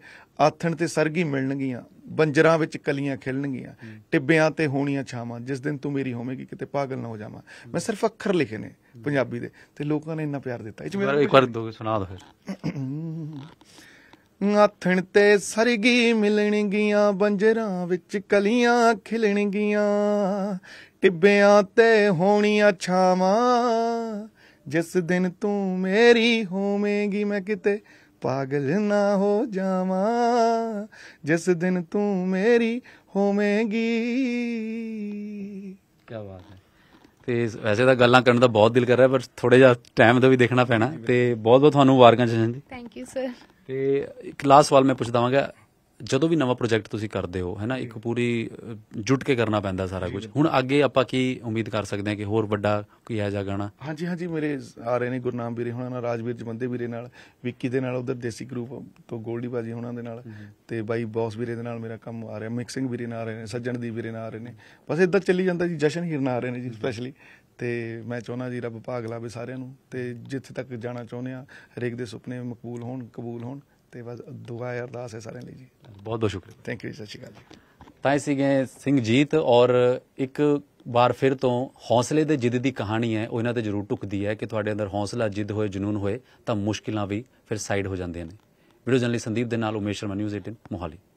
ਆਥਣ ਤੇ ਸਰਗੀ ਮਿਲਣਗੀਆਂ ਬੰਜਰਾਂ ਵਿੱਚ ਕਲੀਆਂ ਖਿਲਣਗੀਆਂ ਟਿੱਬਿਆਂ ਤੇ ਹੋਣੀਆਂ ਛਾਵਾਂ ਜਿਸ ਦਿਨ ਤੂੰ ਮੇਰੀ ਹੋਵੇਂਗੀ ਕਿਤੇ ਪਾਗਲ ਨਾ ਹੋ ਜਾਵਾਂ ਮੈਂ ਸਿਰਫ ਅੱਖਰ ਲਿਖੇ ਨੇ ਪੰਜਾਬੀ ਦੇ ਤੇ ਲੋਕਾਂ ਨੇ ਇੰਨਾ ਪਿਆਰ ਦਿੱਤਾ ਇਹ ਚ ਮੇਰਾ ਇੱਕ ਵਾਰ ਦੋਗੇ ਸੁਣਾ ਦੋ ਫਿਰ ਆਥਣ ਤੇ ਸਰਗੀ ਮਿਲਣਗੀਆਂ ਬੰਜਰਾਂ ਵਿੱਚ ਕਲੀਆਂ ਖਿਲਣਗੀਆਂ ਟਿੱਬਿਆਂ ਤੇ ਹੋਣੀਆਂ ਛਾਵਾਂ ਜਿਸ ਦਿਨ ਤੂੰ ਮੇਰੀ ਹੋਵੇਂਗੀ ਮੈਂ ਕਿਤੇ ਪਾਗਲ ਨਾ ਹੋ ਜਾਵਾਂ ਜਿਸ ਦਿਨ ਤੂੰ ਮੇਰੀ ਹੋਵੇਂਗੀ ਕੀ ਬਾਤ ਹੈ ਤੇ ਵੈਸੇ ਤਾਂ ਗੱਲਾਂ ਕਰਨ ਦਾ ਬਹੁਤ ਦਿਲ ਕਰ ਰਿਹਾ ਪਰ ਥੋੜਾ ਜਿਹਾ ਟਾਈਮ ਦਾ ਵੀ ਦੇਖਣਾ ਪੈਣਾ ਤੇ ਬਹੁਤ ਬਹੁਤ ਤੁਹਾਨੂੰ ਵਾਰਗਾਂ ਚ ਜੰਦੀ ਥੈਂਕ ਯੂ ਸਰ ਤੇ ਇੱਕ ਲਾਸਟ ਸਵਾਲ ਮੈਂ ਪੁੱਛ ਦਵਾਂਗਾ ਜਦੋਂ ਵੀ ਨਵਾਂ ਪ੍ਰੋਜੈਕਟ ਤੁਸੀਂ ਕਰਦੇ ਹੋ ਹੈਨਾ ਇੱਕ ਪੂਰੀ ਜੁਟ ਕੇ ਕਰਨਾ ਪੈਂਦਾ ਸਾਰਾ ਕੁਝ ਹੁਣ ਅੱਗੇ ਆਪਾਂ ਕੀ ਉਮੀਦ ਕਰ ਸਕਦੇ ਹਾਂ ਕਿ ਹੋਰ ਵੱਡਾ ਕੋਈ ਆ ਜਾ ਗਾਣਾ ਹਾਂਜੀ ਹਾਂਜੀ ਮੇਰੇ ਆ ਰਹੇ ਨੇ ਗੁਰਨਾਮ ਵੀਰੇ ਹੁਣਾਂ ਨਾਲ ਰਾਜਵੀਰ ਜਮੰਦੇ ਵੀਰੇ ਨਾਲ ਵਿੱਕੀ ਦੇ ਨਾਲ ਉਧਰ ਦੇਸੀ ਗਰੁੱਪ ਤੋਂ ਗੋਲਡੀ ਬਾਜੀ ਹੁਣਾਂ ਦੇ ਨਾਲ ਤੇ ਬਾਈ ਬੌਸ ਵੀਰੇ ਦੇ ਨਾਲ ਮੇਰਾ ਕੰਮ ਆ ਰਿਹਾ ਮਿਕਸਿੰਗ ਵੀਰੇ ਨਾਲ ਆ ਰਹੇ ਨੇ ਸੱਜਣ ਦੀ ਵੀਰੇ ਨਾਲ ਆ ਰਹੇ ਨੇ ਬਸ ਇਦਾਂ ਚੱਲੀ ਜਾਂਦਾ ਜੀ ਜਸ਼ਨ ਹੀਰ ਨਾਲ ਆ ਰਹੇ ਨੇ ਜੀ ਸਪੈਸ਼ਲੀ ਤੇ ਮੈਂ ਚਾਹੁੰਦਾ ਜੀ ਰੱਬ ਭਾਗ ਲਾਵੇ ਸਾਰਿਆਂ ਨੂੰ ਤੇ ਜਿੱਥੇ ਤੱਕ ਜਾਣਾ ਚਾਹੁੰਦੇ ਆ ਹਰੇਕ ਦੇ ਸੁਪਨੇ ਮਕਬੂਲ ਹੋਣ ਕਬੂਲ ਹੋਣ ਤੇ ਬਸ ਦੁਆ ਹੈ ਅਰਦਾਸ ਹੈ ਸਾਰਿਆਂ ਲਈ ਜੀ ਬਹੁਤ ਬਹੁਤ ਸ਼ੁਕਰੀਆ ਥੈਂਕ ਯੂ ਸਤਿ ਸ਼੍ਰੀ ਅਕਾਲ ਤਾਂ ਇਹ ਸੀਗੇ ਸਿੰਘ ਜੀਤ ਔਰ ਇੱਕ ਵਾਰ ਫਿਰ ਤੋਂ ਹੌਸਲੇ ਦੇ ਜਿੱਦ ਦੀ ਕਹਾਣੀ ਹੈ ਉਹ ਇਹਨਾਂ ਤੇ ਜ਼ਰੂਰ ਟੁਕਦੀ ਹੈ ਕਿ ਤੁਹਾਡੇ ਅੰਦਰ ਹੌਸਲਾ ਜਿੱਦ ਹੋਏ ਜਨੂਨ ਹੋਏ ਤਾਂ ਮੁਸ਼ਕਿਲਾਂ ਵੀ ਫਿਰ ਸਾਈਡ ਹੋ ਜਾਂਦੀਆਂ ਨੇ ਵੀਡੀਓ ਜਰਨਲਿਸਟ ਸੰਦੀਪ ਦੇ ਨਾਲ ਉਮੇਸ਼ਰ ਸ਼ਰਮਾ ਨਿਊਜ਼ 18 ਮੋਹਾਲੀ